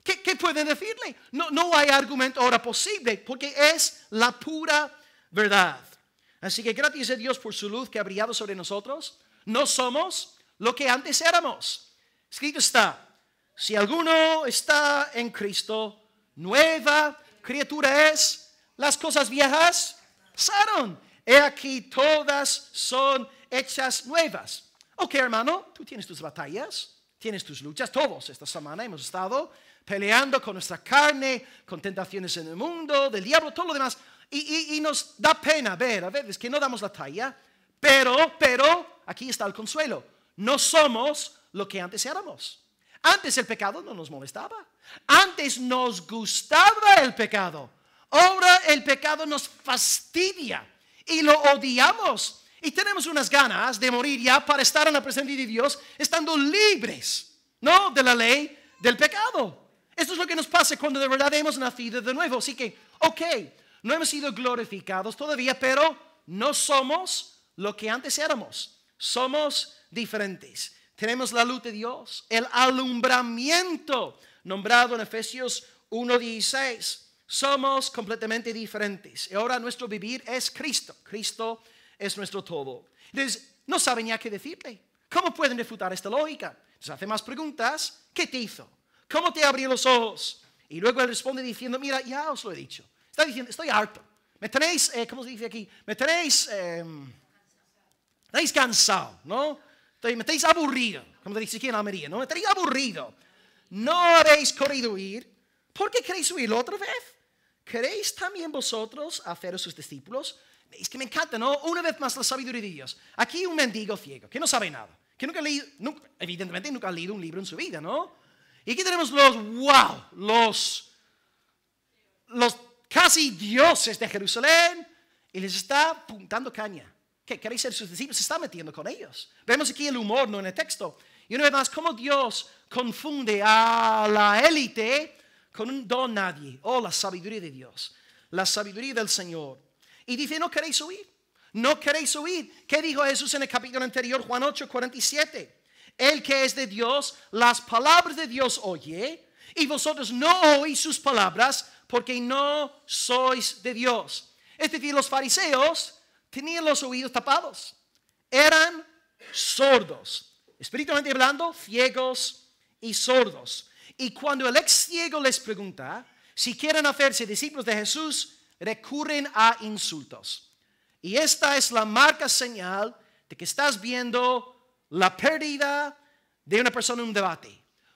¿Qué, pueden decirle? No, no hay argumento ahora posible porque es la pura verdad. Así que gracias a Dios por su luz que ha brillado sobre nosotros. No somos lo que antes éramos. Escrito está, si alguno está en Cristo, nueva criatura es, las cosas viejas pasaron. He aquí todas son hechas nuevas. Ok, hermano, tú tienes tus batallas, tienes tus luchas, todos esta semana hemos estado peleando con nuestra carne, con tentaciones en el mundo, del diablo, todo lo demás. Y, nos da pena ver, a veces que no damos la talla, pero, pero, aquí está el consuelo. No somos lo que antes éramos. Antes el pecado no nos molestaba. Antes nos gustaba el pecado. Ahora el pecado nos fastidia y lo odiamos. Y tenemos unas ganas de morir ya para estar en la presencia de Dios, estando libres, ¿no? De la ley del pecado. Esto es lo que nos pasa cuando de verdad hemos nacido de nuevo. Así que, ok, no hemos sido glorificados todavía, pero no somos lo que antes éramos. Somos diferentes. Tenemos la luz de Dios, el alumbramiento nombrado en Efesios 1.16. Somos completamente diferentes. Y ahora nuestro vivir es Cristo. Cristo es nuestro todo. Entonces, no saben ya qué decirle. ¿Cómo pueden refutar esta lógica? Entonces hace más preguntas. ¿Qué te hizo? ¿Cómo te abrió los ojos? Y luego él responde diciendo, mira, ya os lo he dicho. Está diciendo, estoy harto. Me tenéis, eh, ¿cómo se dice aquí? Me tenéis, em, cansado, ¿no? Me tenéis aburrido, como te dice aquí en Almería, ¿no? Me tenéis aburrido. No habéis corrido huir... ¿Por qué queréis huir otra vez? ¿Queréis también vosotros haceros sus discípulos? es que me encanta, ¿no? Una vez más la sabiduría de Dios. Aquí un mendigo ciego, que no sabe nada, que nunca ha leído, evidentemente nunca ha leído un libro en su vida, ¿no? Y aquí tenemos los, wow, los, los casi dioses de Jerusalén, y les está apuntando caña. ¿Qué? ¿Queréis ser sus discípulos? Se está metiendo con ellos. Vemos aquí el humor, ¿no? En el texto. Y una vez más, cómo Dios confunde a la élite con un don nadie, oh, la sabiduría de Dios, la sabiduría del Señor. Y dice, no queréis oír, no queréis oír. ¿Qué dijo Jesús en el capítulo anterior, Juan 8, 47? El que es de Dios, las palabras de Dios oye, y vosotros no oís sus palabras porque no sois de Dios. Es decir, los fariseos tenían los oídos tapados, eran sordos, espiritualmente hablando, ciegos y sordos. Y cuando el ex ciego les pregunta si quieren hacerse discípulos de Jesús, recurren a insultos. Y esta es la marca señal de que estás viendo la pérdida de una persona en un debate.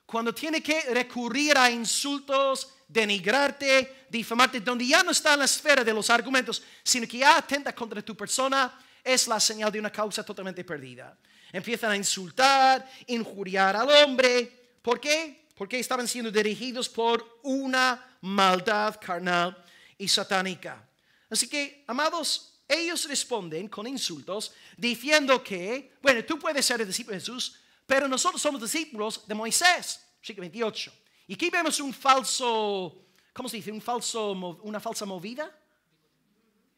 Cuando tiene que recurrir a insultos, denigrarte, difamarte, donde ya no está en la esfera de los argumentos, sino que ya atenta contra tu persona, es la señal de una causa totalmente perdida. Empiezan a insultar, injuriar al hombre. ¿Por qué? Porque estaban siendo dirigidos por una maldad carnal y satánica. Así que, amados, ellos responden con insultos diciendo que, bueno, tú puedes ser el discípulo de Jesús, pero nosotros somos discípulos de Moisés, 28. Y aquí vemos un falso, ¿cómo se dice? Un falso, una falsa movida.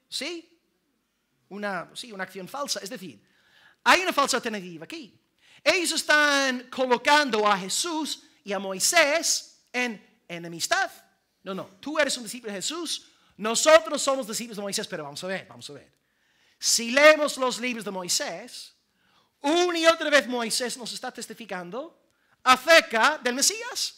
¿Sí? Una, sí, una acción falsa. Es decir, hay una falsa alternativa aquí. Ellos están colocando a Jesús y a Moisés en enemistad. No, no, tú eres un discípulo de Jesús, nosotros somos libros de Moisés, pero vamos a ver, vamos a ver. Si leemos los libros de Moisés, una y otra vez Moisés nos está testificando acerca del Mesías.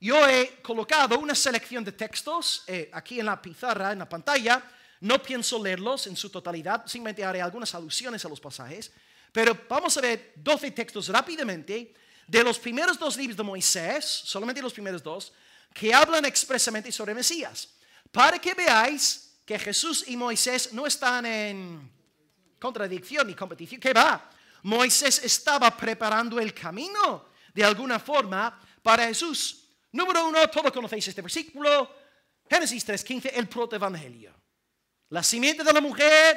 Yo he colocado una selección de textos eh, aquí en la pizarra, en la pantalla. No pienso leerlos en su totalidad, simplemente haré algunas alusiones a los pasajes. Pero vamos a ver 12 textos rápidamente de los primeros dos libros de Moisés, solamente los primeros dos, que hablan expresamente sobre Mesías para que veáis que Jesús y Moisés no están en contradicción ni competición. ¿Qué va? Moisés estaba preparando el camino de alguna forma para Jesús. Número uno, todos conocéis este versículo, Génesis 3.15, el protoevangelio. La simiente de la mujer,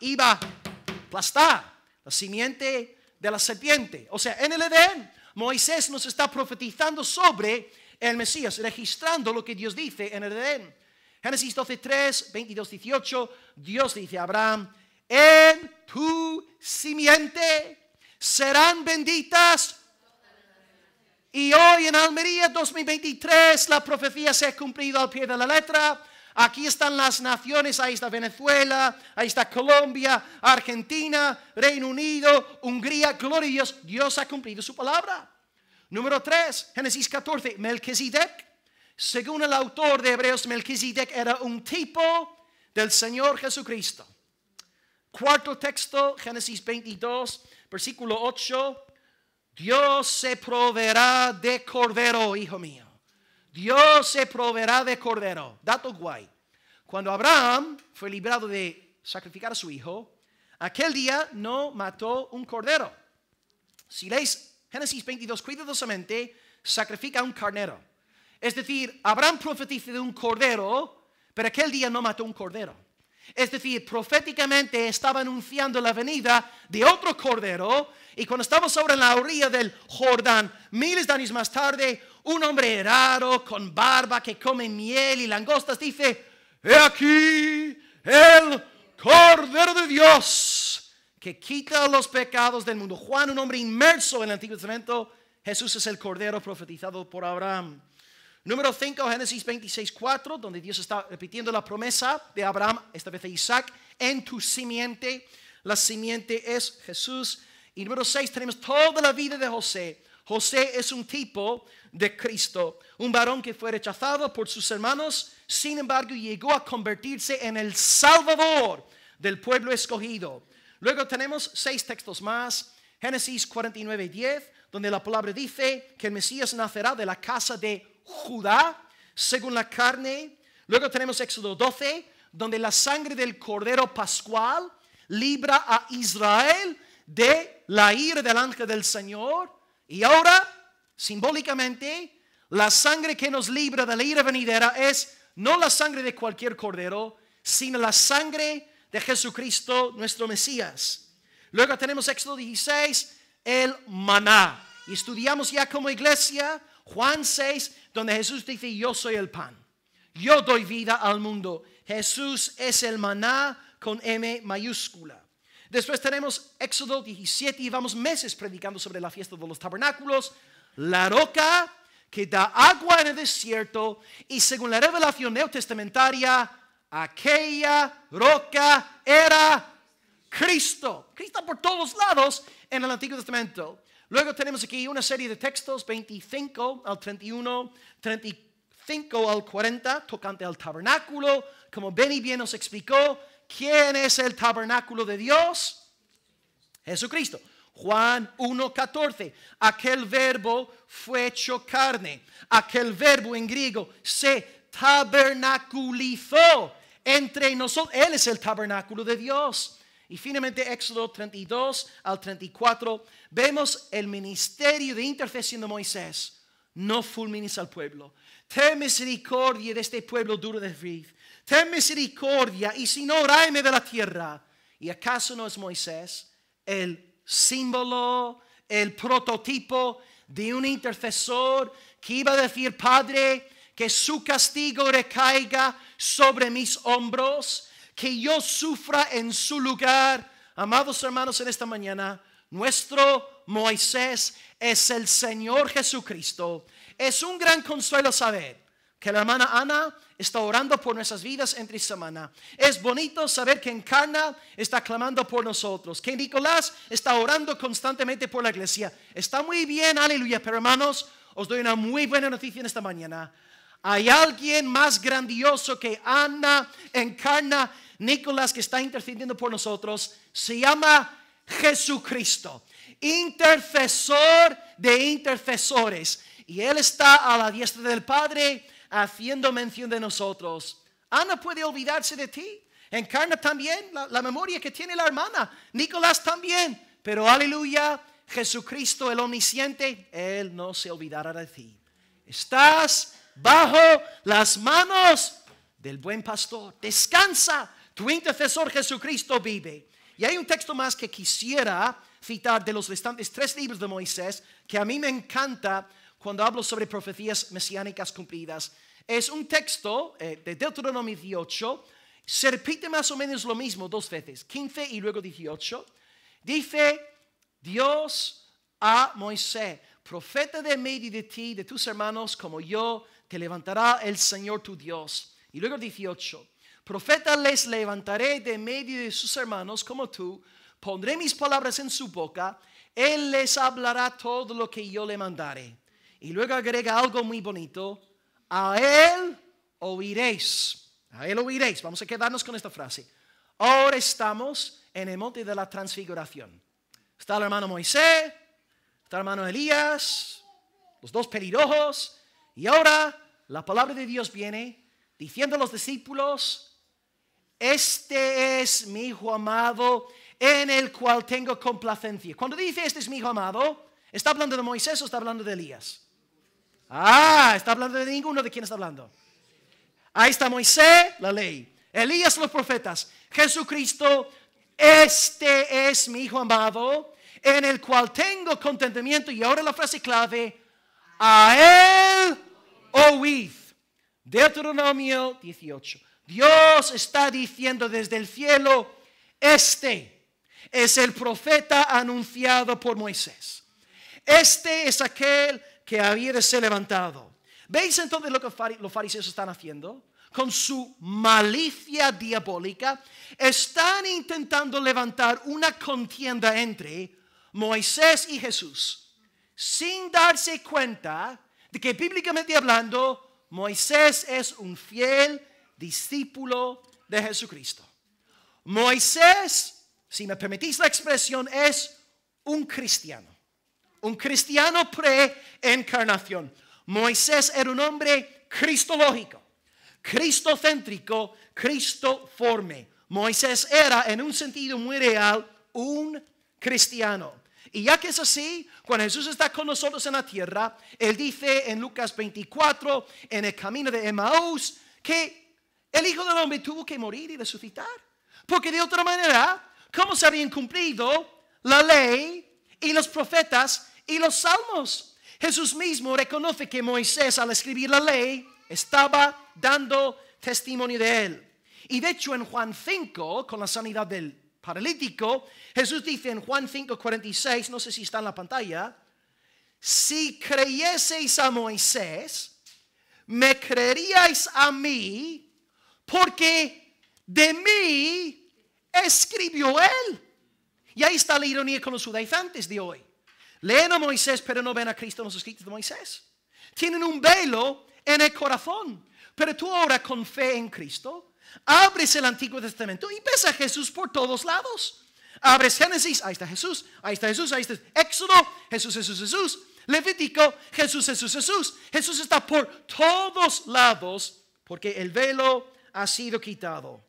iba a aplastar la simiente de la serpiente. O sea, en el Edén, Moisés nos está profetizando sobre el Mesías, registrando lo que Dios dice en el Edén. Génesis 12, 3, 22, 18, Dios dice a Abraham, en tu simiente serán benditas. Y hoy en Almería 2023 la profecía se ha cumplido al pie de la letra. Aquí están las naciones, ahí está Venezuela, ahí está Colombia, Argentina, Reino Unido, Hungría, gloria a Dios, Dios ha cumplido su palabra. Número 3, Génesis 14, Melquisedec según el autor de Hebreos, Melchizedek era un tipo del Señor Jesucristo. Cuarto texto, Génesis 22, versículo 8. Dios se proveerá de cordero, hijo mío. Dios se proveerá de cordero. Dato guay. Cuando Abraham fue librado de sacrificar a su hijo, aquel día no mató un cordero. Si lees Génesis 22 cuidadosamente, sacrifica un carnero. Es decir, Abraham profetiza de un cordero, pero aquel día no mató un cordero. Es decir, proféticamente estaba anunciando la venida de otro cordero. Y cuando estamos sobre la orilla del Jordán, miles de años más tarde, un hombre raro con barba que come miel y langostas dice, he aquí el cordero de Dios que quita los pecados del mundo. Juan, un hombre inmerso en el Antiguo Testamento, Jesús es el cordero profetizado por Abraham. Número 5, Génesis 26, 4, donde Dios está repitiendo la promesa de Abraham, esta vez de Isaac, en tu simiente. La simiente es Jesús. Y número 6, tenemos toda la vida de José. José es un tipo de Cristo, un varón que fue rechazado por sus hermanos, sin embargo llegó a convertirse en el Salvador del pueblo escogido. Luego tenemos seis textos más, Génesis 49, 10, donde la palabra dice que el Mesías nacerá de la casa de Judá, según la carne. Luego tenemos Éxodo 12, donde la sangre del cordero pascual libra a Israel de la ira del ángel del Señor. Y ahora, simbólicamente, la sangre que nos libra de la ira venidera es no la sangre de cualquier cordero, sino la sangre de Jesucristo, nuestro Mesías. Luego tenemos Éxodo 16, el maná. Y estudiamos ya como iglesia Juan 6, donde Jesús dice, yo soy el pan. Yo doy vida al mundo. Jesús es el maná con M mayúscula. Después tenemos Éxodo 17 y vamos meses predicando sobre la fiesta de los tabernáculos. La roca que da agua en el desierto y según la revelación neotestamentaria, aquella roca era Cristo. Cristo por todos lados en el Antiguo Testamento. Luego tenemos aquí una serie de textos, 25 al 31, 35 al 40, tocante al tabernáculo. Como y bien nos explicó, ¿quién es el tabernáculo de Dios? Jesucristo. Juan 1.14, aquel verbo fue hecho carne, aquel verbo en griego se tabernaculizó entre nosotros, Él es el tabernáculo de Dios. Y finalmente Éxodo 32 al 34, vemos el ministerio de intercesión de Moisés. No fulmines al pueblo. Ten misericordia de este pueblo duro de vivir. Ten misericordia y si no, ráeme de la tierra. ¿Y acaso no es Moisés el símbolo, el prototipo de un intercesor que iba a decir, Padre, que su castigo recaiga sobre mis hombros? que yo sufra en su lugar. Amados hermanos, en esta mañana, nuestro Moisés es el Señor Jesucristo. Es un gran consuelo saber que la hermana Ana está orando por nuestras vidas entre semana. Es bonito saber que Encarna está clamando por nosotros, que Nicolás está orando constantemente por la iglesia. Está muy bien, aleluya, pero hermanos, os doy una muy buena noticia en esta mañana. Hay alguien más grandioso que Ana, Encarna, Nicolás que está intercediendo por nosotros se llama Jesucristo, intercesor de intercesores. Y Él está a la diestra del Padre haciendo mención de nosotros. Ana puede olvidarse de ti. Encarna también la, la memoria que tiene la hermana. Nicolás también. Pero aleluya, Jesucristo el omnisciente, Él no se olvidará de ti. Estás bajo las manos del buen pastor. Descansa tu intercesor Jesucristo vive. Y hay un texto más que quisiera citar de los restantes tres libros de Moisés, que a mí me encanta cuando hablo sobre profecías mesiánicas cumplidas. Es un texto eh, de Deuteronomio 18, se repite más o menos lo mismo dos veces, 15 y luego 18. Dice Dios a Moisés, profeta de medio de ti, de tus hermanos como yo, te levantará el Señor tu Dios. Y luego 18, Profeta les levantaré de medio de sus hermanos como tú, pondré mis palabras en su boca, él les hablará todo lo que yo le mandare. Y luego agrega algo muy bonito, a él oiréis, a él oiréis. Vamos a quedarnos con esta frase. Ahora estamos en el monte de la transfiguración. Está el hermano Moisés, está el hermano Elías, los dos pelirrojos, y ahora la palabra de Dios viene diciendo a los discípulos, este es mi hijo amado en el cual tengo complacencia. Cuando dice, este es mi hijo amado, ¿está hablando de Moisés o está hablando de Elías? Ah, está hablando de ninguno de quién está hablando. Ahí está Moisés, la ley. Elías, los profetas. Jesucristo, este es mi hijo amado en el cual tengo contentamiento. Y ahora la frase clave, a él oíd. Deuteronomio 18. Dios está diciendo desde el cielo, este es el profeta anunciado por Moisés. Este es aquel que había de ser levantado. ¿Veis entonces lo que los fariseos están haciendo? Con su malicia diabólica, están intentando levantar una contienda entre Moisés y Jesús, sin darse cuenta de que bíblicamente hablando, Moisés es un fiel discípulo de Jesucristo. Moisés, si me permitís la expresión, es un cristiano. Un cristiano pre-encarnación. Moisés era un hombre cristológico, cristocéntrico, cristoforme. Moisés era, en un sentido muy real, un cristiano. Y ya que es así, cuando Jesús está con nosotros en la tierra, Él dice en Lucas 24, en el camino de Emaús, que el Hijo del Hombre tuvo que morir y resucitar. Porque de otra manera, ¿cómo se habían cumplido la ley y los profetas y los salmos? Jesús mismo reconoce que Moisés al escribir la ley estaba dando testimonio de él. Y de hecho en Juan 5, con la sanidad del paralítico, Jesús dice en Juan 5, 46, no sé si está en la pantalla, si creyeseis a Moisés, me creeríais a mí porque de mí escribió él. Y ahí está la ironía con los judaizantes de hoy. Leen a Moisés, pero no ven a Cristo en los escritos de Moisés. Tienen un velo en el corazón. Pero tú ahora con fe en Cristo, abres el Antiguo Testamento y ves a Jesús por todos lados. Abres Génesis, ahí está Jesús, ahí está Jesús, ahí está Éxodo, Jesús, Jesús, Jesús. Levítico, Jesús, Jesús, Jesús. Jesús está por todos lados porque el velo ha sido quitado.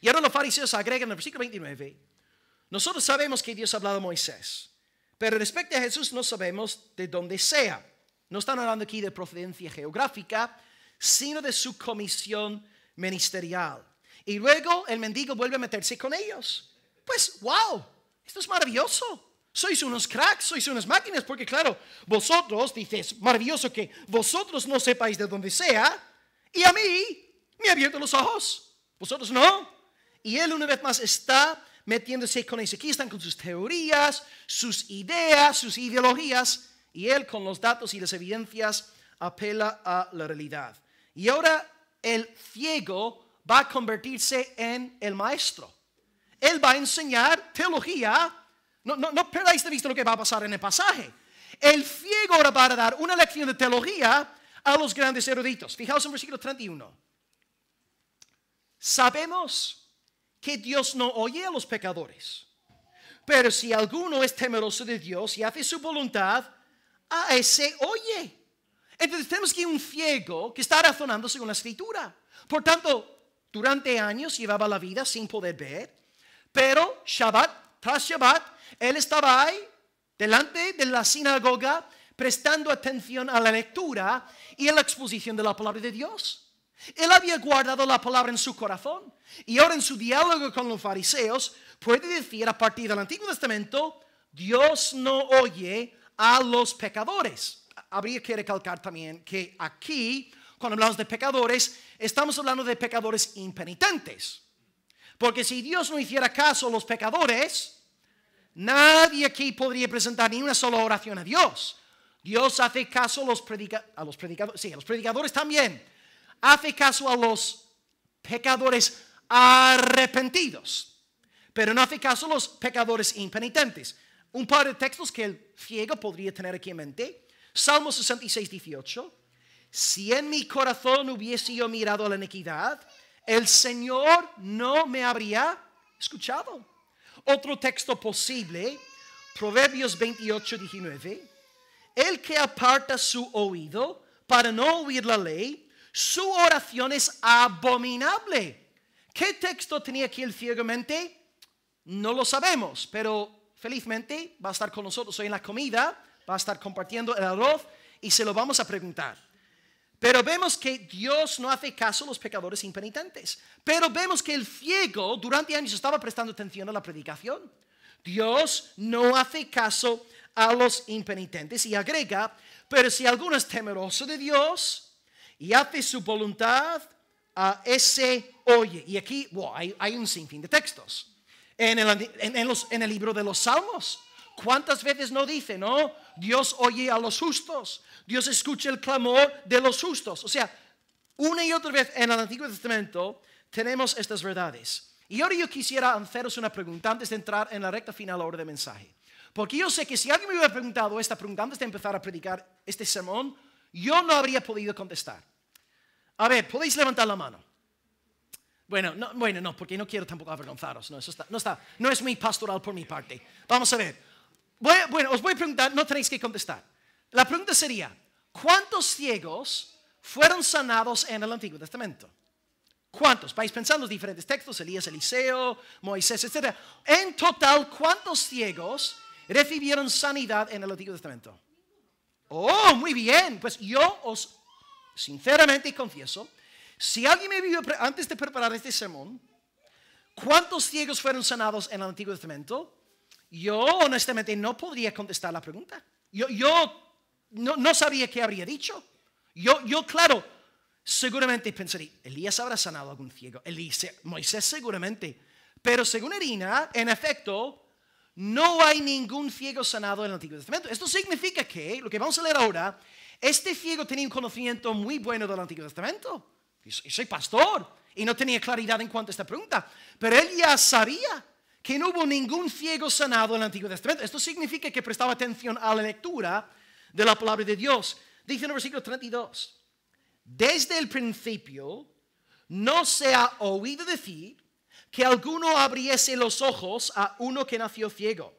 Y ahora los fariseos agregan en el versículo 29, nosotros sabemos que Dios ha hablado a Moisés, pero respecto a Jesús no sabemos de dónde sea. No están hablando aquí de procedencia geográfica, sino de su comisión ministerial. Y luego el mendigo vuelve a meterse con ellos. Pues, wow, esto es maravilloso. Sois unos cracks, sois unas máquinas, porque claro, vosotros, dices, maravilloso que vosotros no sepáis de dónde sea, y a mí me ha abierto los ojos, vosotros no. Y él una vez más está metiéndose con Ezequiel, están con sus teorías, sus ideas, sus ideologías, y él con los datos y las evidencias apela a la realidad. Y ahora el ciego va a convertirse en el maestro. Él va a enseñar teología. No, no, no perdáis de vista lo que va a pasar en el pasaje. El ciego ahora va a dar una lección de teología a los grandes eruditos. Fijaos en versículo 31. Sabemos que Dios no oye a los pecadores. Pero si alguno es temeroso de Dios y hace su voluntad, a ese oye. Entonces tenemos que un ciego que está razonando según la escritura. Por tanto, durante años llevaba la vida sin poder ver, pero Shabbat tras Shabbat, él estaba ahí delante de la sinagoga prestando atención a la lectura y a la exposición de la palabra de Dios. Él había guardado la palabra en su corazón. Y ahora en su diálogo con los fariseos puede decir a partir del Antiguo Testamento, Dios no oye a los pecadores. Habría que recalcar también que aquí, cuando hablamos de pecadores, estamos hablando de pecadores impenitentes. Porque si Dios no hiciera caso a los pecadores, nadie aquí podría presentar ni una sola oración a Dios. Dios hace caso a los, a los predicadores, sí, a los predicadores también hace caso a los pecadores arrepentidos, pero no hace caso a los pecadores impenitentes. Un par de textos que el ciego podría tener aquí en mente. Salmo 66, 18. Si en mi corazón hubiese yo mirado a la iniquidad, el Señor no me habría escuchado. Otro texto posible, Proverbios 28, 19. El que aparta su oído para no oír la ley, su oración es abominable. ¿Qué texto tenía aquí el ciego mente? No lo sabemos, pero felizmente va a estar con nosotros hoy en la comida, va a estar compartiendo el arroz y se lo vamos a preguntar. Pero vemos que Dios no hace caso a los pecadores impenitentes. Pero vemos que el ciego durante años estaba prestando atención a la predicación. Dios no hace caso a los impenitentes y agrega, pero si alguno es temeroso de Dios y hace su voluntad a ese oye. Y aquí hay, un sinfín de textos. En el, libro de los Salmos, ¿cuántas veces no dice, no? Dios oye a los justos, Dios escucha el clamor de los justos. O sea, una y otra vez en el Antiguo Testamento tenemos estas verdades. Y ahora yo quisiera haceros una pregunta antes de entrar en la recta final hora de mensaje. Porque yo sé que si alguien me hubiera preguntado esta pregunta antes de empezar a predicar este sermón, yo no habría podido contestar. A ver, podéis levantar la mano. Bueno, no, bueno, no, porque no quiero tampoco avergonzaros. No, está, no está, no es muy pastoral por mi parte. Vamos a ver. bueno, os voy a preguntar, no tenéis que contestar. La pregunta sería, ¿cuántos ciegos fueron sanados en el Antiguo Testamento? ¿Cuántos? Vais pensando en los diferentes textos, Elías, Eliseo, Moisés, etc. En total, ¿cuántos ciegos recibieron sanidad en el Antiguo Testamento? Oh, muy bien. Pues yo os sinceramente y confieso, si alguien me vio antes de preparar este sermón, ¿cuántos ciegos fueron sanados en el Antiguo Testamento? Yo honestamente no podría contestar la pregunta. Yo, no, sabía qué habría dicho. Yo, yo claro, seguramente pensaría, Elías habrá sanado a algún ciego. Elías, Moisés seguramente. Pero según Irina, en efecto, no hay ningún ciego sanado en el Antiguo Testamento. Esto significa que, lo que vamos a leer ahora, este ciego tenía un conocimiento muy bueno del Antiguo Testamento. Y soy pastor y no tenía claridad en cuanto a esta pregunta. Pero él ya sabía que no hubo ningún ciego sanado en el Antiguo Testamento. Esto significa que prestaba atención a la lectura de la palabra de Dios. Dice en el versículo 32, desde el principio no se ha oído decir que alguno abriese los ojos a uno que nació ciego.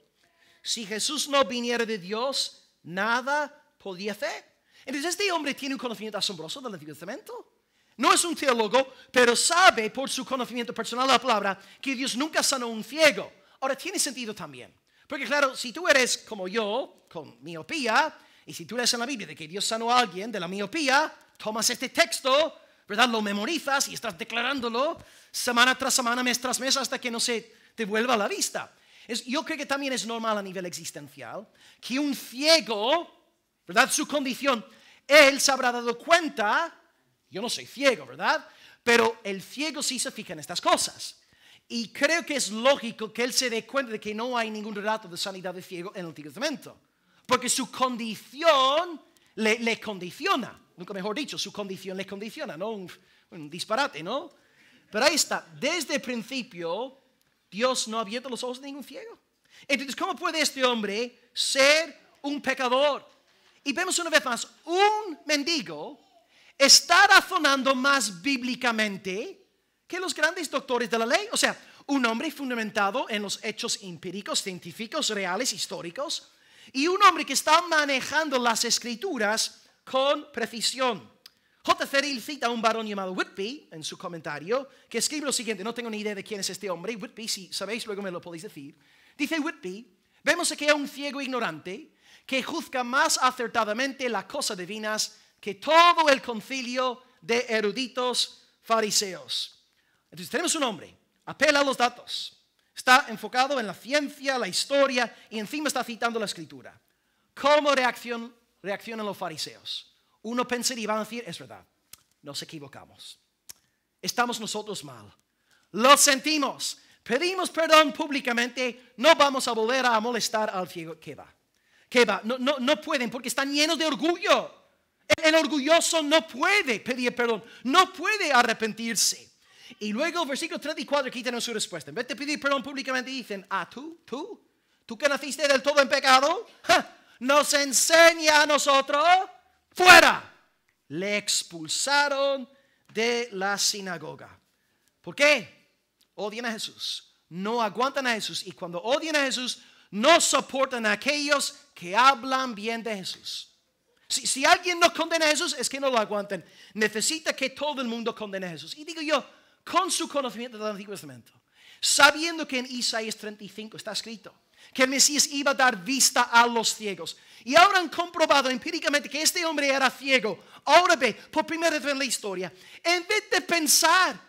Si Jesús no viniera de Dios, nada podía hacer. Entonces este hombre tiene un conocimiento asombroso del Antiguo Testamento. No es un teólogo, pero sabe por su conocimiento personal de la palabra que Dios nunca sanó un ciego. Ahora tiene sentido también. Porque claro, si tú eres como yo, con miopía, y si tú lees en la Biblia de que Dios sanó a alguien de la miopía, tomas este texto, ¿verdad? Lo memorizas y estás declarándolo semana tras semana, mes tras mes, hasta que no se te vuelva la vista. yo creo que también es normal a nivel existencial que un ciego ¿verdad? Su condición. Él se habrá dado cuenta, yo no soy ciego, ¿verdad? Pero el ciego sí se fija en estas cosas. Y creo que es lógico que él se dé cuenta de que no hay ningún relato de sanidad de ciego en el Antiguo Testamento. Porque su condición le, condiciona. Nunca mejor dicho, su condición le condiciona, ¿no? Un, un disparate, ¿no? Pero ahí está. Desde el principio, Dios no ha abierto los ojos de ningún ciego. Entonces, ¿cómo puede este hombre ser un pecador? Y vemos una vez más, un mendigo está razonando más bíblicamente que los grandes doctores de la ley. O sea, un hombre fundamentado en los hechos empíricos, científicos, reales, históricos, y un hombre que está manejando las escrituras con precisión. J. Feril cita a un varón llamado Whitby en su comentario, que escribe lo siguiente, no tengo ni idea de quién es este hombre, Whitby, si sabéis, luego me lo podéis decir. Dice Whitby, vemos que a un ciego ignorante que juzga más acertadamente las cosas divinas que todo el concilio de eruditos fariseos. Entonces tenemos un hombre, apela a los datos, está enfocado en la ciencia, la historia y encima está citando la escritura. ¿Cómo reaccionan los fariseos? Uno pensaría y van a decir, es verdad, nos equivocamos. Estamos nosotros mal. Lo sentimos. Pedimos perdón públicamente. No vamos a volver a molestar al ciego que va. No, no, pueden porque están llenos de orgullo. El, orgulloso no puede pedir perdón, no puede arrepentirse. Y luego, versículo 34, aquí tenemos su respuesta. En vez de pedir perdón públicamente, dicen, ¿A ah, tú, tú, tú que naciste del todo en pecado, nos enseña a nosotros, fuera. Le expulsaron de la sinagoga. ¿Por qué? Odian a Jesús. No aguantan a Jesús. Y cuando odian a Jesús, no soportan a aquellos que hablan bien de Jesús. Si, alguien no condena a Jesús, es que no lo aguanten. Necesita que todo el mundo condene a Jesús. Y digo yo, con su conocimiento del Antiguo Testamento, sabiendo que en Isaías 35 está escrito que el Mesías iba a dar vista a los ciegos. Y ahora han comprobado empíricamente que este hombre era ciego. Ahora ve, por primera vez en la historia, en vez de pensar,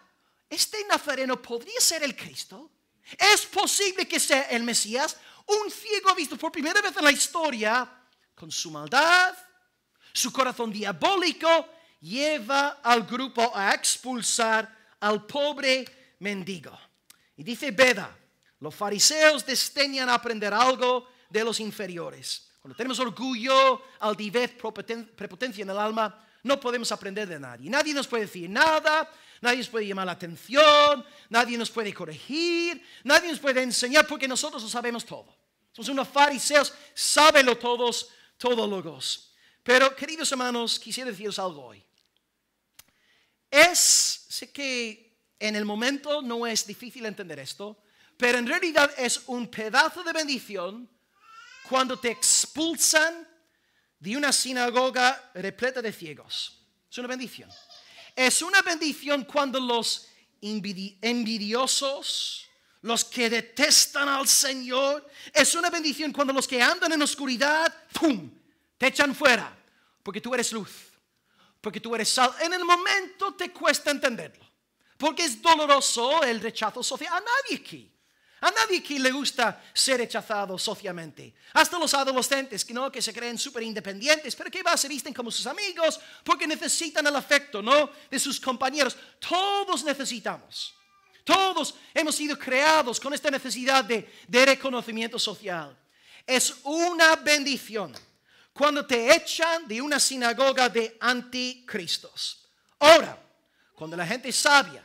este nazareno podría ser el Cristo. ¿Es posible que sea el Mesías? Un ciego visto por primera vez en la historia, con su maldad, su corazón diabólico, lleva al grupo a expulsar al pobre mendigo. Y dice Beda, los fariseos desteñan aprender algo de los inferiores. Cuando tenemos orgullo, altivez, prepotencia en el alma, no podemos aprender de nadie. Nadie nos puede decir nada, nadie nos puede llamar la atención, nadie nos puede corregir, nadie nos puede enseñar porque nosotros lo sabemos todo. Somos unos fariseos, sábelo todos, todólogos. Pero queridos hermanos, quisiera deciros algo hoy. Es, sé que en el momento no es difícil entender esto, pero en realidad es un pedazo de bendición cuando te expulsan de una sinagoga repleta de ciegos. Es una bendición. Es una bendición cuando los envidiosos, los que detestan al Señor, es una bendición cuando los que andan en oscuridad, ¡pum!, te echan fuera, porque tú eres luz, porque tú eres sal. En el momento te cuesta entenderlo, porque es doloroso el rechazo social. A nadie aquí a nadie que le gusta ser rechazado socialmente. Hasta los adolescentes ¿no? que se creen súper independientes, pero que va, se visten como sus amigos porque necesitan el afecto ¿no? de sus compañeros. Todos necesitamos. Todos hemos sido creados con esta necesidad de, de reconocimiento social. Es una bendición cuando te echan de una sinagoga de anticristos. Ahora, cuando la gente es sabia,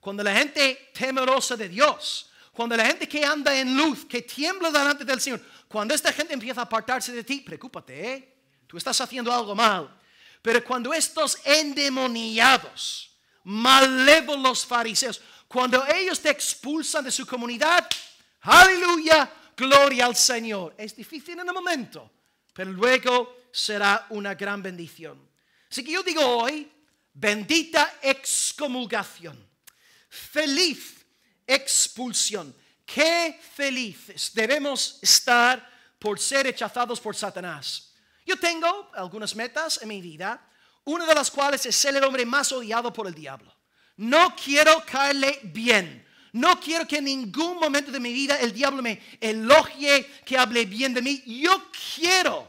cuando la gente temerosa de Dios, cuando la gente que anda en luz, que tiembla delante del Señor, cuando esta gente empieza a apartarse de ti, preocúpate, ¿eh? tú estás haciendo algo mal. Pero cuando estos endemoniados, malévolos fariseos, cuando ellos te expulsan de su comunidad, aleluya, gloria al Señor. Es difícil en el momento, pero luego será una gran bendición. Así que yo digo hoy, bendita excomulgación, feliz expulsión. Qué felices debemos estar por ser rechazados por Satanás. Yo tengo algunas metas en mi vida, una de las cuales es ser el hombre más odiado por el diablo. No quiero caerle bien. No quiero que en ningún momento de mi vida el diablo me elogie, que hable bien de mí. Yo quiero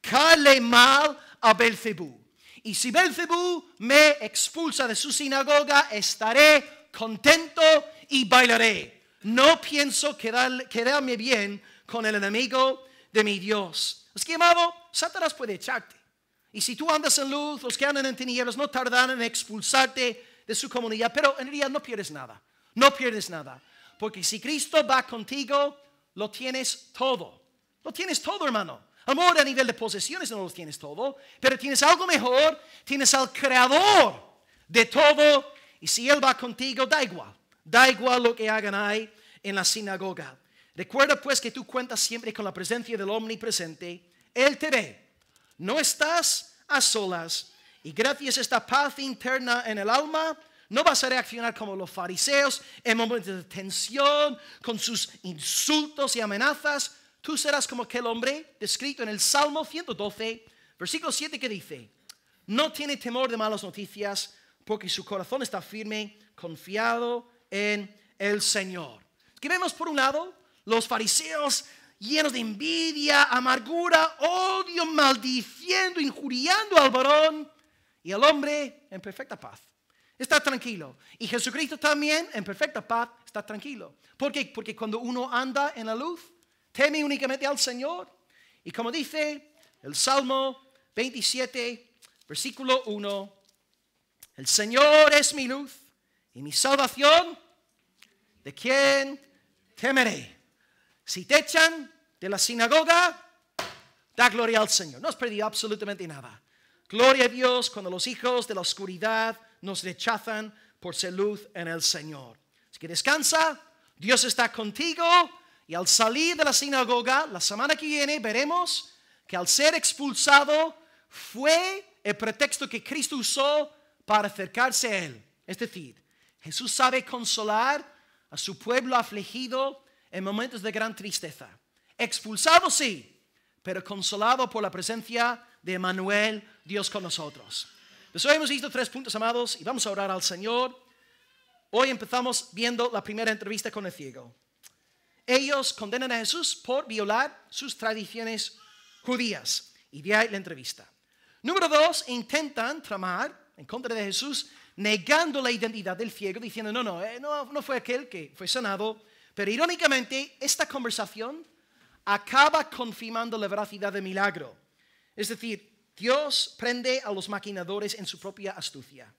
caerle mal a Belcebú. Y si Belcebú me expulsa de su sinagoga, estaré contento y bailaré. No pienso quedarme bien con el enemigo de mi Dios. Es que, amado, Satanás puede echarte. Y si tú andas en luz, los que andan en tinieblas no tardarán en expulsarte de su comunidad, pero en realidad no pierdes nada. No pierdes nada. Porque si Cristo va contigo, lo tienes todo. Lo tienes todo, hermano. amor a nivel de posesiones no lo tienes todo, pero tienes algo mejor. Tienes al creador de todo. Y si Él va contigo, da igual. Da igual lo que hagan ahí en la sinagoga. Recuerda pues que tú cuentas siempre con la presencia del omnipresente. Él te ve. No estás a solas. Y gracias a esta paz interna en el alma, no vas a reaccionar como los fariseos en momentos de tensión, con sus insultos y amenazas. Tú serás como aquel hombre descrito en el Salmo 112, versículo 7 que dice, no tiene temor de malas noticias porque su corazón está firme, confiado en el Señor. Que vemos por un lado los fariseos llenos de envidia, amargura, odio, maldiciendo, injuriando al varón y al hombre en perfecta paz. Está tranquilo. Y Jesucristo también en perfecta paz está tranquilo. ¿Por qué? Porque cuando uno anda en la luz, teme únicamente al Señor. Y como dice el Salmo 27, versículo 1, el Señor es mi luz ¿Y mi salvación? ¿De quién temeré? Si te echan de la sinagoga, da gloria al Señor. No has perdido absolutamente nada. Gloria a Dios cuando los hijos de la oscuridad nos rechazan por ser luz en el Señor. Así que descansa, Dios está contigo y al salir de la sinagoga, la semana que viene, veremos que al ser expulsado fue el pretexto que Cristo usó para acercarse a Él. Es decir, Jesús sabe consolar a su pueblo afligido en momentos de gran tristeza. Expulsado sí, pero consolado por la presencia de Emanuel, Dios con nosotros. Pues hemos visto tres puntos, amados, y vamos a orar al Señor. Hoy empezamos viendo la primera entrevista con el ciego. Ellos condenan a Jesús por violar sus tradiciones judías. Y de ahí la entrevista. Número dos, intentan tramar en contra de Jesús negando la identidad del ciego, diciendo, no, eh, no, no, fue aquel que fue sanado. Pero irónicamente, esta conversación acaba confirmando la veracidad del milagro. Es decir, Dios prende a los maquinadores en su propia astucia.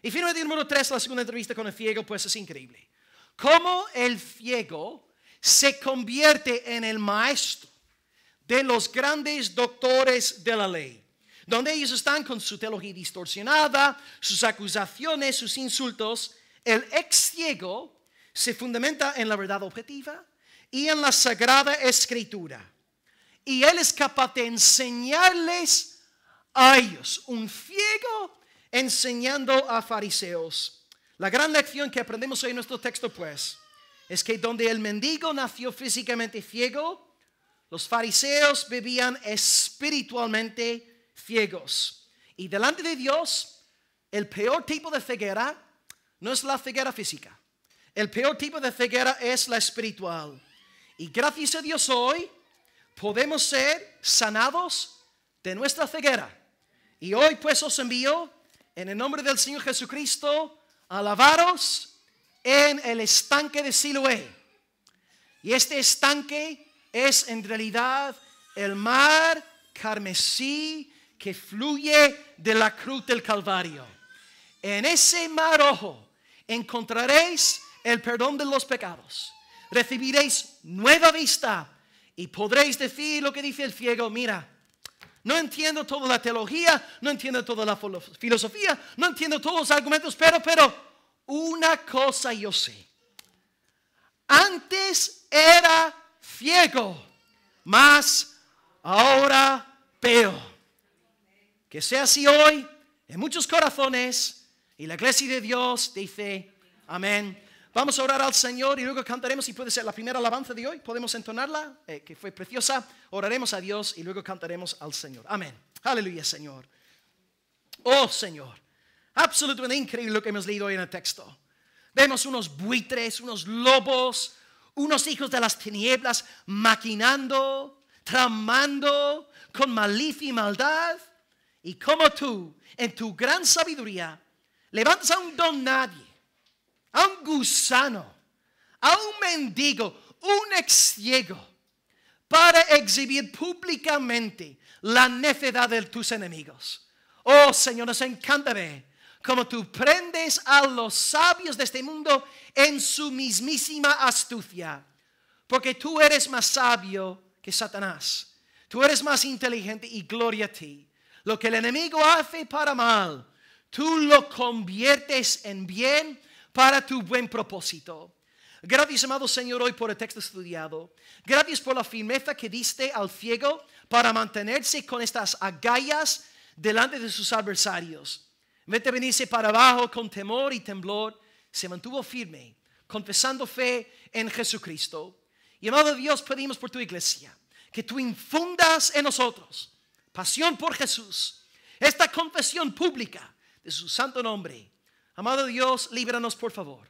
Y finalmente, número 3, la segunda entrevista con el ciego, pues es increíble. Cómo el ciego se convierte en el maestro de los grandes doctores de la ley donde ellos están con su teología distorsionada, sus acusaciones, sus insultos, el ex ciego se fundamenta en la verdad objetiva y en la sagrada escritura. Y él es capaz de enseñarles a ellos, un ciego enseñando a fariseos. La gran lección que aprendemos hoy en nuestro texto, pues, es que donde el mendigo nació físicamente ciego, los fariseos bebían espiritualmente ciegos. Y delante de Dios, el peor tipo de ceguera no es la ceguera física. El peor tipo de ceguera es la espiritual. Y gracias a Dios hoy podemos ser sanados de nuestra ceguera. Y hoy pues os envío en el nombre del Señor Jesucristo a lavaros en el estanque de Siloé. Y este estanque es en realidad el mar carmesí que fluye de la cruz del Calvario. En ese mar ojo encontraréis el perdón de los pecados. Recibiréis nueva vista y podréis decir lo que dice el ciego, mira, no entiendo toda la teología, no entiendo toda la filosofía, no entiendo todos los argumentos, pero, pero, una cosa yo sé. Antes era ciego, mas ahora Peor. Que sea así hoy en muchos corazones. Y la iglesia de Dios dice, amén. Vamos a orar al Señor y luego cantaremos, y puede ser la primera alabanza de hoy, podemos entonarla, eh, que fue preciosa. Oraremos a Dios y luego cantaremos al Señor. Amén. Aleluya, Señor. Oh, Señor. Absolutamente increíble lo que hemos leído hoy en el texto. Vemos unos buitres, unos lobos, unos hijos de las tinieblas maquinando, tramando con malicia y maldad y como tú, en tu gran sabiduría, levantas a un don nadie, a un gusano, a un mendigo, un exciego, para exhibir públicamente la necedad de tus enemigos. Oh Señor, nos encanta ver cómo tú prendes a los sabios de este mundo en su mismísima astucia, porque tú eres más sabio que Satanás, tú eres más inteligente y gloria a ti. Lo que el enemigo hace para mal, tú lo conviertes en bien para tu buen propósito. Gracias, amado Señor, hoy por el texto estudiado. Gracias por la firmeza que diste al ciego para mantenerse con estas agallas delante de sus adversarios. En vez venirse para abajo con temor y temblor, se mantuvo firme, confesando fe en Jesucristo. Y amado Dios, pedimos por tu iglesia que tú infundas en nosotros pasión por Jesús, esta confesión pública de su santo nombre. Amado Dios, líbranos por favor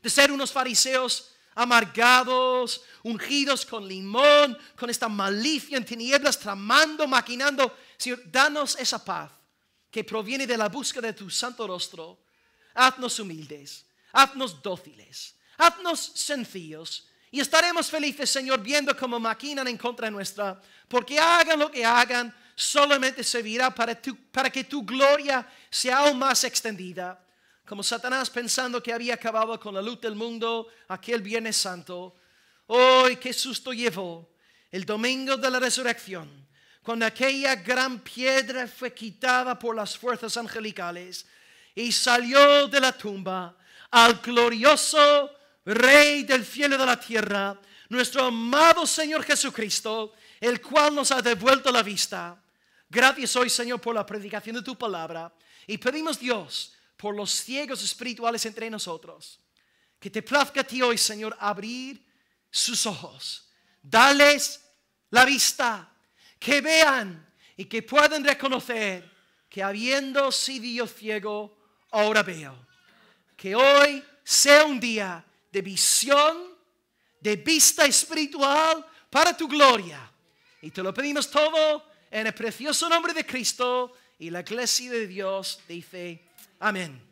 de ser unos fariseos amargados, ungidos con limón, con esta malicia en tinieblas, tramando, maquinando. Señor, danos esa paz que proviene de la búsqueda de tu santo rostro. Haznos humildes, haznos dóciles, haznos sencillos, y estaremos felices, Señor, viendo cómo maquinan en contra nuestra. Porque hagan lo que hagan, solamente servirá para, para que tu gloria sea aún más extendida. Como Satanás pensando que había acabado con la luz del mundo aquel Viernes Santo. ¡Hoy qué susto llevó! El domingo de la resurrección, cuando aquella gran piedra fue quitada por las fuerzas angelicales y salió de la tumba al glorioso Rey del cielo y de la tierra, nuestro amado Señor Jesucristo, el cual nos ha devuelto la vista. Gracias hoy, Señor, por la predicación de tu palabra. Y pedimos, Dios, por los ciegos espirituales entre nosotros, que te plazca a ti hoy, Señor, abrir sus ojos. Dales la vista, que vean y que puedan reconocer que habiendo sido yo ciego, ahora veo. Que hoy sea un día de visión, de vista espiritual para tu gloria. Y te lo pedimos todo en el precioso nombre de Cristo y la iglesia de Dios dice, amén.